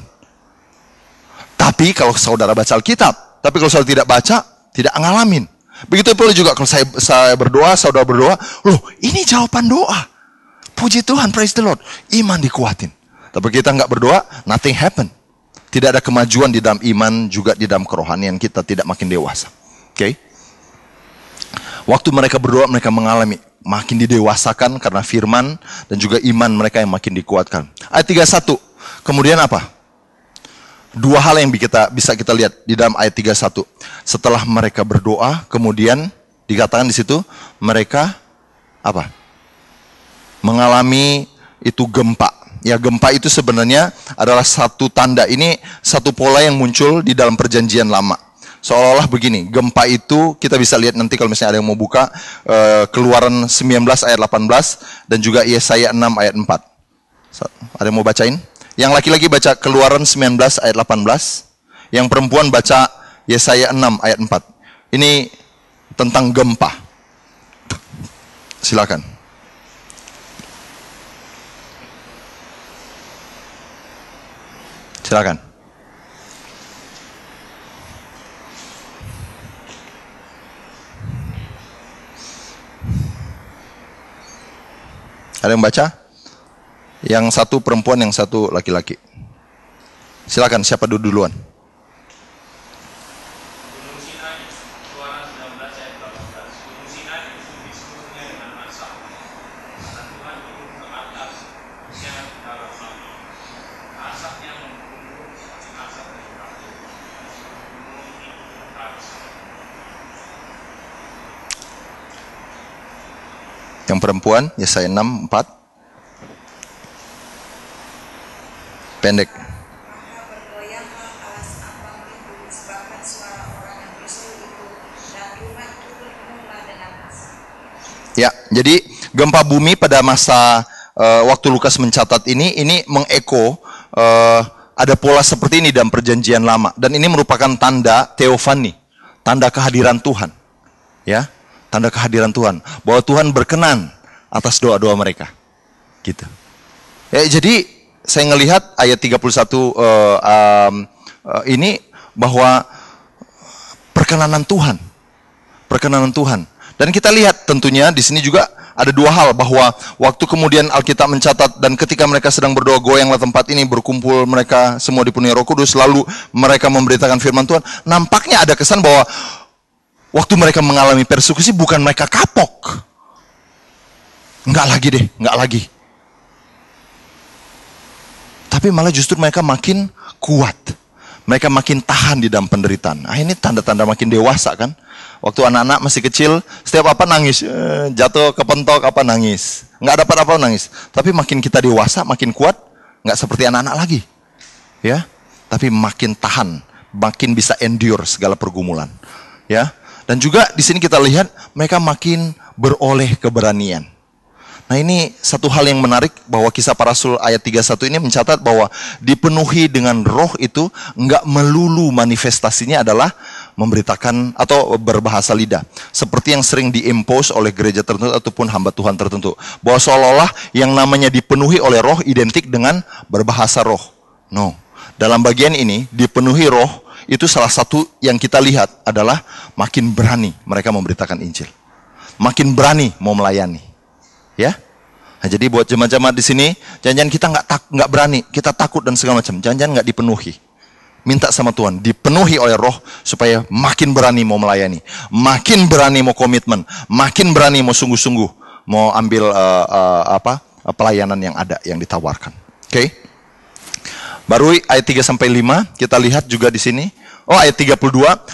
Tapi kalau saudara baca Alkitab, tapi kalau saudara tidak baca, tidak ngalamin. Begitu pula juga kalau saya, saya berdoa, saudara berdoa, loh ini jawaban doa. Puji Tuhan, praise the Lord. Iman dikuatin. Tapi kita nggak berdoa, nothing happen. Tidak ada kemajuan di dalam iman, juga di dalam kerohanian kita tidak makin dewasa. Oke? Okay? Waktu mereka berdoa mereka mengalami makin didewasakan karena firman dan juga iman mereka yang makin dikuatkan. Ayat 31. Kemudian apa? Dua hal yang kita bisa kita lihat di dalam ayat 31. Setelah mereka berdoa, kemudian dikatakan di situ mereka apa? Mengalami itu gempa. Ya gempa itu sebenarnya adalah satu tanda ini satu pola yang muncul di dalam perjanjian lama Seolah-olah begini, gempa itu kita bisa lihat nanti kalau misalnya ada yang mau buka uh, Keluaran 19 ayat 18 dan juga Yesaya 6 ayat 4. Ada yang mau bacain? Yang laki-laki baca Keluaran 19 ayat 18, yang perempuan baca Yesaya 6 ayat 4. Ini tentang gempa. Silakan. Silakan. Ada yang baca? Yang satu perempuan, yang satu laki-laki. Silakan siapa dulu duluan? Yang perempuan Yesaya 6 4 pendek. Ya, jadi gempa bumi pada masa uh, waktu Lukas mencatat ini ini mengeko uh, ada pola seperti ini dalam perjanjian lama dan ini merupakan tanda teofani, tanda kehadiran Tuhan. Ya, tanda kehadiran Tuhan, bahwa Tuhan berkenan atas doa-doa mereka. Gitu. Ya, jadi saya melihat ayat 31 uh, um, uh, ini bahwa perkenanan Tuhan, perkenanan Tuhan. Dan kita lihat tentunya di sini juga ada dua hal bahwa waktu kemudian Alkitab mencatat dan ketika mereka sedang berdoa goyanglah tempat ini berkumpul mereka semua dipenuhi Roh Kudus lalu mereka memberitakan firman Tuhan nampaknya ada kesan bahwa waktu mereka mengalami persekusi bukan mereka kapok. Enggak lagi deh, enggak lagi. Tapi malah justru mereka makin kuat. Mereka makin tahan di dalam penderitaan. Ah ini tanda-tanda makin dewasa kan. Waktu anak-anak masih kecil, setiap apa nangis. Eh, jatuh ke kepentok apa nangis. Enggak dapat apa nangis. Tapi makin kita dewasa, makin kuat. Enggak seperti anak-anak lagi. Ya, tapi makin tahan, makin bisa endure segala pergumulan. Ya, dan juga di sini kita lihat mereka makin beroleh keberanian. Nah ini satu hal yang menarik bahwa kisah para rasul ayat 31 ini mencatat bahwa dipenuhi dengan roh itu nggak melulu manifestasinya adalah memberitakan atau berbahasa lidah. Seperti yang sering diimpose oleh gereja tertentu ataupun hamba Tuhan tertentu. Bahwa seolah-olah yang namanya dipenuhi oleh roh identik dengan berbahasa roh. No. Dalam bagian ini dipenuhi roh itu salah satu yang kita lihat adalah makin berani mereka memberitakan Injil. Makin berani mau melayani. Ya. Nah, jadi buat jemaat-jemaat di sini, janjian kita nggak tak nggak berani, kita takut dan segala macam. janjian nggak dipenuhi. Minta sama Tuhan, dipenuhi oleh roh supaya makin berani mau melayani, makin berani mau komitmen, makin berani mau sungguh-sungguh mau ambil uh, uh, apa pelayanan yang ada yang ditawarkan. Oke? Okay? Baru ayat 3 sampai 5 kita lihat juga di sini. Oh ayat 32,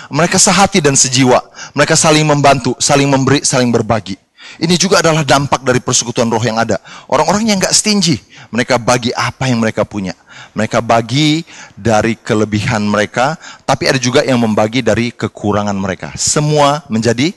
mereka sehati dan sejiwa. Mereka saling membantu, saling memberi, saling berbagi. Ini juga adalah dampak dari persekutuan roh yang ada. Orang-orang yang nggak stingy, mereka bagi apa yang mereka punya. Mereka bagi dari kelebihan mereka, tapi ada juga yang membagi dari kekurangan mereka. Semua menjadi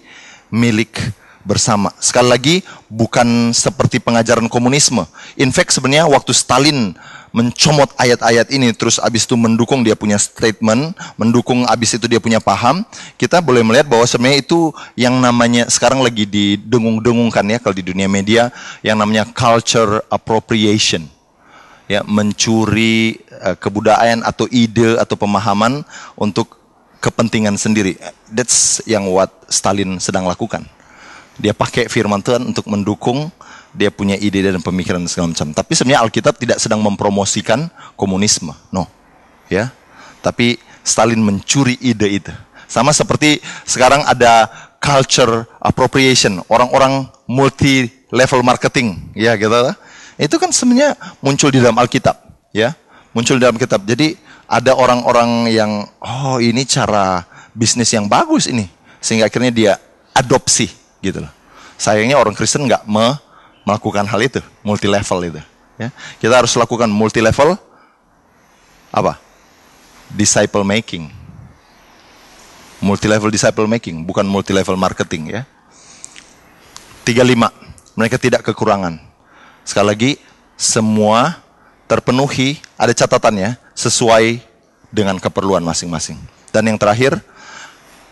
milik bersama. Sekali lagi, bukan seperti pengajaran komunisme. In fact, sebenarnya waktu Stalin mencomot ayat-ayat ini terus abis itu mendukung dia punya statement, mendukung abis itu dia punya paham, kita boleh melihat bahwa sebenarnya itu yang namanya sekarang lagi didengung-dengungkan ya kalau di dunia media yang namanya culture appropriation. Ya, mencuri uh, kebudayaan atau ide atau pemahaman untuk kepentingan sendiri. That's yang what Stalin sedang lakukan. Dia pakai firman Tuhan untuk mendukung dia punya ide dan pemikiran segala macam. Tapi sebenarnya Alkitab tidak sedang mempromosikan komunisme, no, ya. Tapi Stalin mencuri ide itu. Sama seperti sekarang ada culture appropriation, orang-orang multi level marketing, ya gitu. Itu kan sebenarnya muncul di dalam Alkitab, ya, muncul di dalam kitab. Jadi ada orang-orang yang oh ini cara bisnis yang bagus ini, sehingga akhirnya dia adopsi, gitu loh. Sayangnya orang Kristen nggak me melakukan hal itu, multi level itu. Ya. Kita harus lakukan multi level apa? Disciple making. Multi level disciple making, bukan multi level marketing ya. 35. Mereka tidak kekurangan. Sekali lagi, semua terpenuhi, ada catatannya, sesuai dengan keperluan masing-masing. Dan yang terakhir,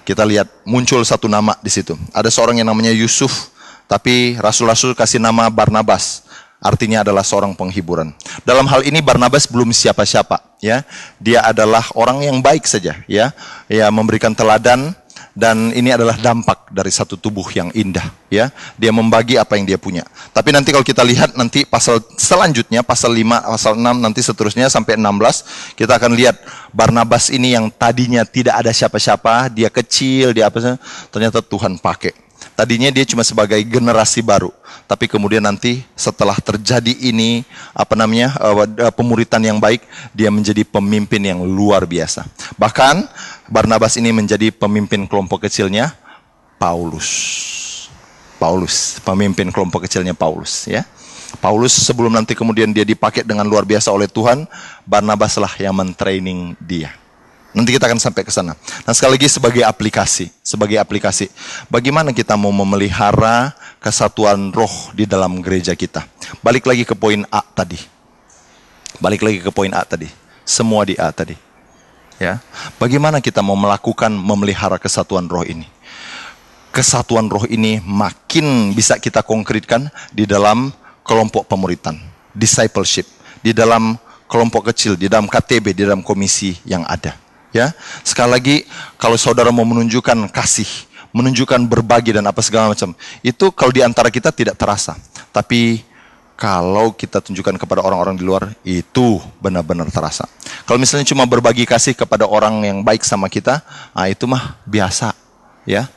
kita lihat muncul satu nama di situ. Ada seorang yang namanya Yusuf tapi Rasul-Rasul kasih nama Barnabas. Artinya adalah seorang penghiburan. Dalam hal ini Barnabas belum siapa-siapa, ya. Dia adalah orang yang baik saja, ya. Ya, memberikan teladan dan ini adalah dampak dari satu tubuh yang indah, ya. Dia membagi apa yang dia punya. Tapi nanti kalau kita lihat nanti pasal selanjutnya, pasal 5, pasal 6 nanti seterusnya sampai 16, kita akan lihat Barnabas ini yang tadinya tidak ada siapa-siapa, dia kecil, dia apa ternyata Tuhan pakai. Tadinya dia cuma sebagai generasi baru, tapi kemudian nanti setelah terjadi ini apa namanya eh, eh, pemuritan yang baik, dia menjadi pemimpin yang luar biasa. Bahkan Barnabas ini menjadi pemimpin kelompok kecilnya Paulus. Paulus, pemimpin kelompok kecilnya Paulus, ya. Paulus sebelum nanti kemudian dia dipakai dengan luar biasa oleh Tuhan, Barnabaslah yang mentraining dia. Nanti kita akan sampai ke sana. Nah, sekali lagi sebagai aplikasi, sebagai aplikasi. Bagaimana kita mau memelihara kesatuan roh di dalam gereja kita? Balik lagi ke poin A tadi. Balik lagi ke poin A tadi. Semua di A tadi. Ya. Bagaimana kita mau melakukan memelihara kesatuan roh ini? Kesatuan roh ini makin bisa kita konkretkan di dalam kelompok pemuritan, discipleship, di dalam kelompok kecil, di dalam KTB, di dalam komisi yang ada. Ya, sekali lagi kalau saudara mau menunjukkan kasih, menunjukkan berbagi dan apa segala macam, itu kalau di antara kita tidak terasa. Tapi kalau kita tunjukkan kepada orang-orang di luar, itu benar-benar terasa. Kalau misalnya cuma berbagi kasih kepada orang yang baik sama kita, ah itu mah biasa, ya.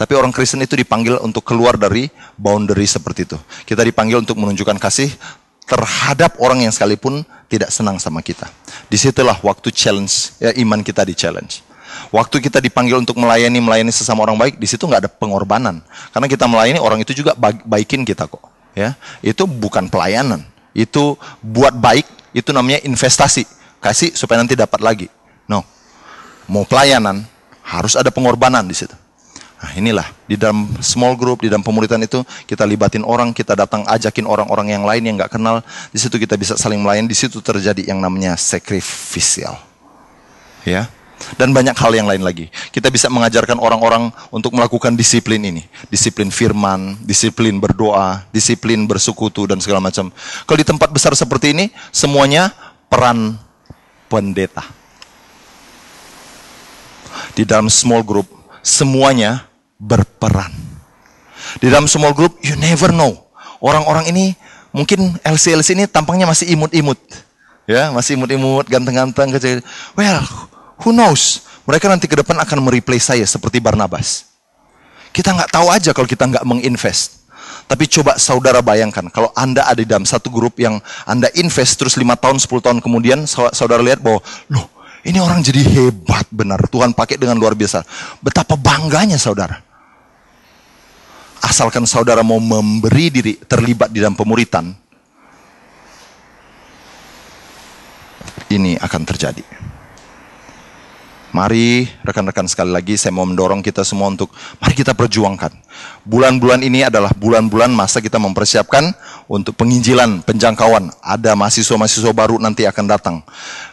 Tapi orang Kristen itu dipanggil untuk keluar dari boundary seperti itu. Kita dipanggil untuk menunjukkan kasih, terhadap orang yang sekalipun tidak senang sama kita. Disitulah waktu challenge, ya iman kita di challenge. Waktu kita dipanggil untuk melayani, melayani sesama orang baik, di situ nggak ada pengorbanan. Karena kita melayani orang itu juga baikin kita kok. Ya, itu bukan pelayanan. Itu buat baik, itu namanya investasi. Kasih supaya nanti dapat lagi. No. Mau pelayanan, harus ada pengorbanan di situ. Nah, inilah di dalam small group, di dalam pemuritan itu kita libatin orang, kita datang ajakin orang-orang yang lain yang nggak kenal. Di situ kita bisa saling melayani. Di situ terjadi yang namanya sacrificial Ya. Dan banyak hal yang lain lagi. Kita bisa mengajarkan orang-orang untuk melakukan disiplin ini. Disiplin firman, disiplin berdoa, disiplin bersekutu, dan segala macam. Kalau di tempat besar seperti ini, semuanya peran pendeta. Di dalam small group, semuanya berperan. Di dalam small group, you never know. Orang-orang ini mungkin lclc ini tampangnya masih imut-imut. Ya, masih imut-imut, ganteng-ganteng, kecil. Well, who knows? Mereka nanti ke depan akan mereplace saya seperti Barnabas. Kita nggak tahu aja kalau kita nggak menginvest. Tapi coba saudara bayangkan, kalau Anda ada di dalam satu grup yang Anda invest terus 5 tahun, 10 tahun kemudian, saudara lihat bahwa, loh, ini orang jadi hebat benar. Tuhan pakai dengan luar biasa. Betapa bangganya saudara asalkan saudara mau memberi diri terlibat di dalam pemuritan, ini akan terjadi. Mari rekan-rekan sekali lagi saya mau mendorong kita semua untuk mari kita perjuangkan. Bulan-bulan ini adalah bulan-bulan masa kita mempersiapkan untuk penginjilan, penjangkauan. Ada mahasiswa-mahasiswa baru nanti akan datang.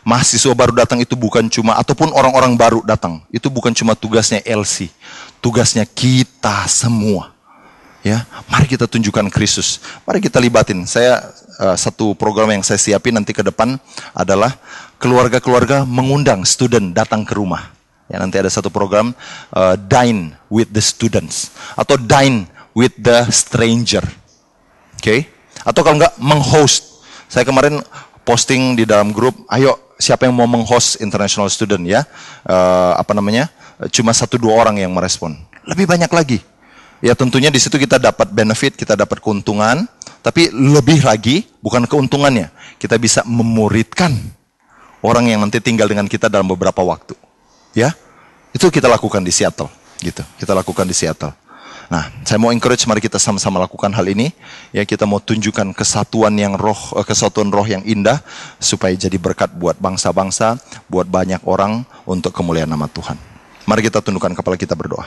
Mahasiswa baru datang itu bukan cuma ataupun orang-orang baru datang. Itu bukan cuma tugasnya LC. Tugasnya kita semua. Ya, mari kita tunjukkan Kristus. Mari kita libatin. Saya eh, satu program yang saya siapin nanti ke depan adalah keluarga-keluarga mengundang student datang ke rumah. Ya, nanti ada satu program uh, dine with the students atau dine with the stranger. Oke? Okay? Atau kalau enggak menghost. Saya kemarin posting di dalam grup, ayo siapa yang mau menghost international student ya? Uh, apa namanya? Cuma satu dua orang yang merespon. Lebih banyak lagi. Ya tentunya di situ kita dapat benefit, kita dapat keuntungan, tapi lebih lagi bukan keuntungannya, kita bisa memuridkan orang yang nanti tinggal dengan kita dalam beberapa waktu. Ya. Itu kita lakukan di Seattle gitu. Kita lakukan di Seattle. Nah, saya mau encourage mari kita sama-sama lakukan hal ini. Ya, kita mau tunjukkan kesatuan yang roh eh, kesatuan roh yang indah supaya jadi berkat buat bangsa-bangsa, buat banyak orang untuk kemuliaan nama Tuhan. Mari kita tundukkan kepala kita berdoa.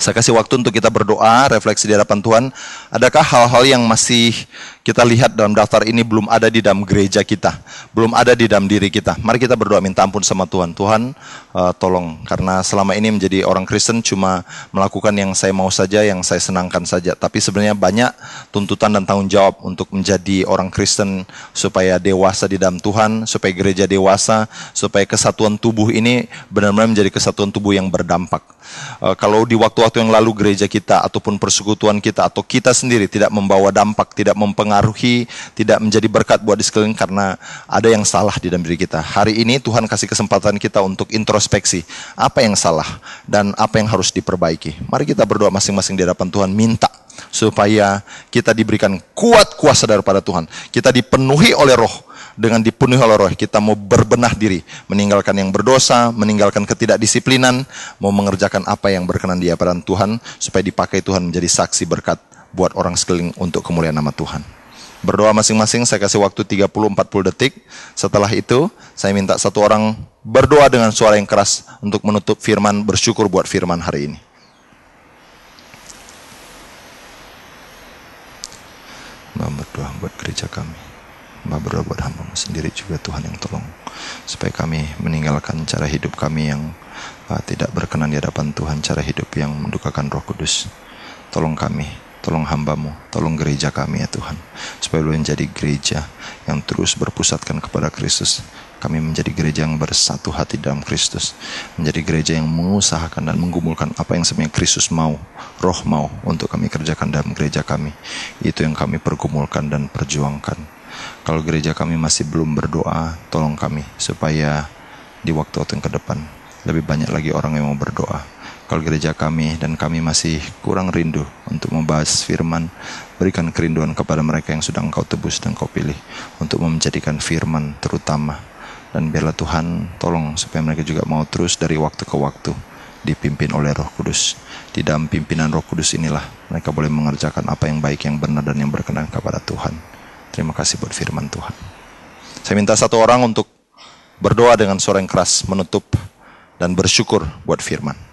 Saya kasih waktu untuk kita berdoa, refleksi di hadapan Tuhan. Adakah hal-hal yang masih kita lihat dalam daftar ini belum ada di dalam gereja kita, belum ada di dalam diri kita. Mari kita berdoa minta ampun sama Tuhan. Tuhan, uh, tolong karena selama ini menjadi orang Kristen cuma melakukan yang saya mau saja, yang saya senangkan saja. Tapi sebenarnya banyak tuntutan dan tanggung jawab untuk menjadi orang Kristen supaya dewasa di dalam Tuhan, supaya gereja dewasa, supaya kesatuan tubuh ini benar-benar menjadi kesatuan tubuh yang berdampak. Uh, kalau di waktu-waktu yang lalu gereja kita ataupun persekutuan kita atau kita sendiri tidak membawa dampak, tidak mempengaruhi mempengaruhi, tidak menjadi berkat buat di sekeliling karena ada yang salah di dalam diri kita. Hari ini Tuhan kasih kesempatan kita untuk introspeksi apa yang salah dan apa yang harus diperbaiki. Mari kita berdoa masing-masing di hadapan Tuhan, minta supaya kita diberikan kuat kuasa daripada Tuhan. Kita dipenuhi oleh roh, dengan dipenuhi oleh roh. Kita mau berbenah diri, meninggalkan yang berdosa, meninggalkan ketidakdisiplinan, mau mengerjakan apa yang berkenan di hadapan Tuhan, supaya dipakai Tuhan menjadi saksi berkat buat orang sekeliling untuk kemuliaan nama Tuhan. Berdoa masing-masing saya kasih waktu 30-40 detik. Setelah itu saya minta satu orang berdoa dengan suara yang keras untuk menutup firman bersyukur buat firman hari ini. Mbak berdoa buat gereja kami. Mbak berdoa buat hambamu sendiri juga Tuhan yang tolong. Supaya kami meninggalkan cara hidup kami yang uh, tidak berkenan di hadapan Tuhan. Cara hidup yang mendukakan roh kudus. Tolong kami Tolong hambamu, tolong gereja kami ya Tuhan. Supaya boleh menjadi gereja yang terus berpusatkan kepada Kristus. Kami menjadi gereja yang bersatu hati dalam Kristus. Menjadi gereja yang mengusahakan dan menggumulkan apa yang sebenarnya Kristus mau, roh mau untuk kami kerjakan dalam gereja kami. Itu yang kami pergumulkan dan perjuangkan. Kalau gereja kami masih belum berdoa, tolong kami supaya di waktu-waktu yang ke depan lebih banyak lagi orang yang mau berdoa lokal gereja kami dan kami masih kurang rindu untuk membahas firman. Berikan kerinduan kepada mereka yang sudah engkau tebus dan kau pilih untuk menjadikan firman terutama. Dan biarlah Tuhan tolong supaya mereka juga mau terus dari waktu ke waktu dipimpin oleh roh kudus. Di dalam pimpinan roh kudus inilah mereka boleh mengerjakan apa yang baik, yang benar, dan yang berkenan kepada Tuhan. Terima kasih buat firman Tuhan. Saya minta satu orang untuk berdoa dengan suara yang keras, menutup dan bersyukur buat firman.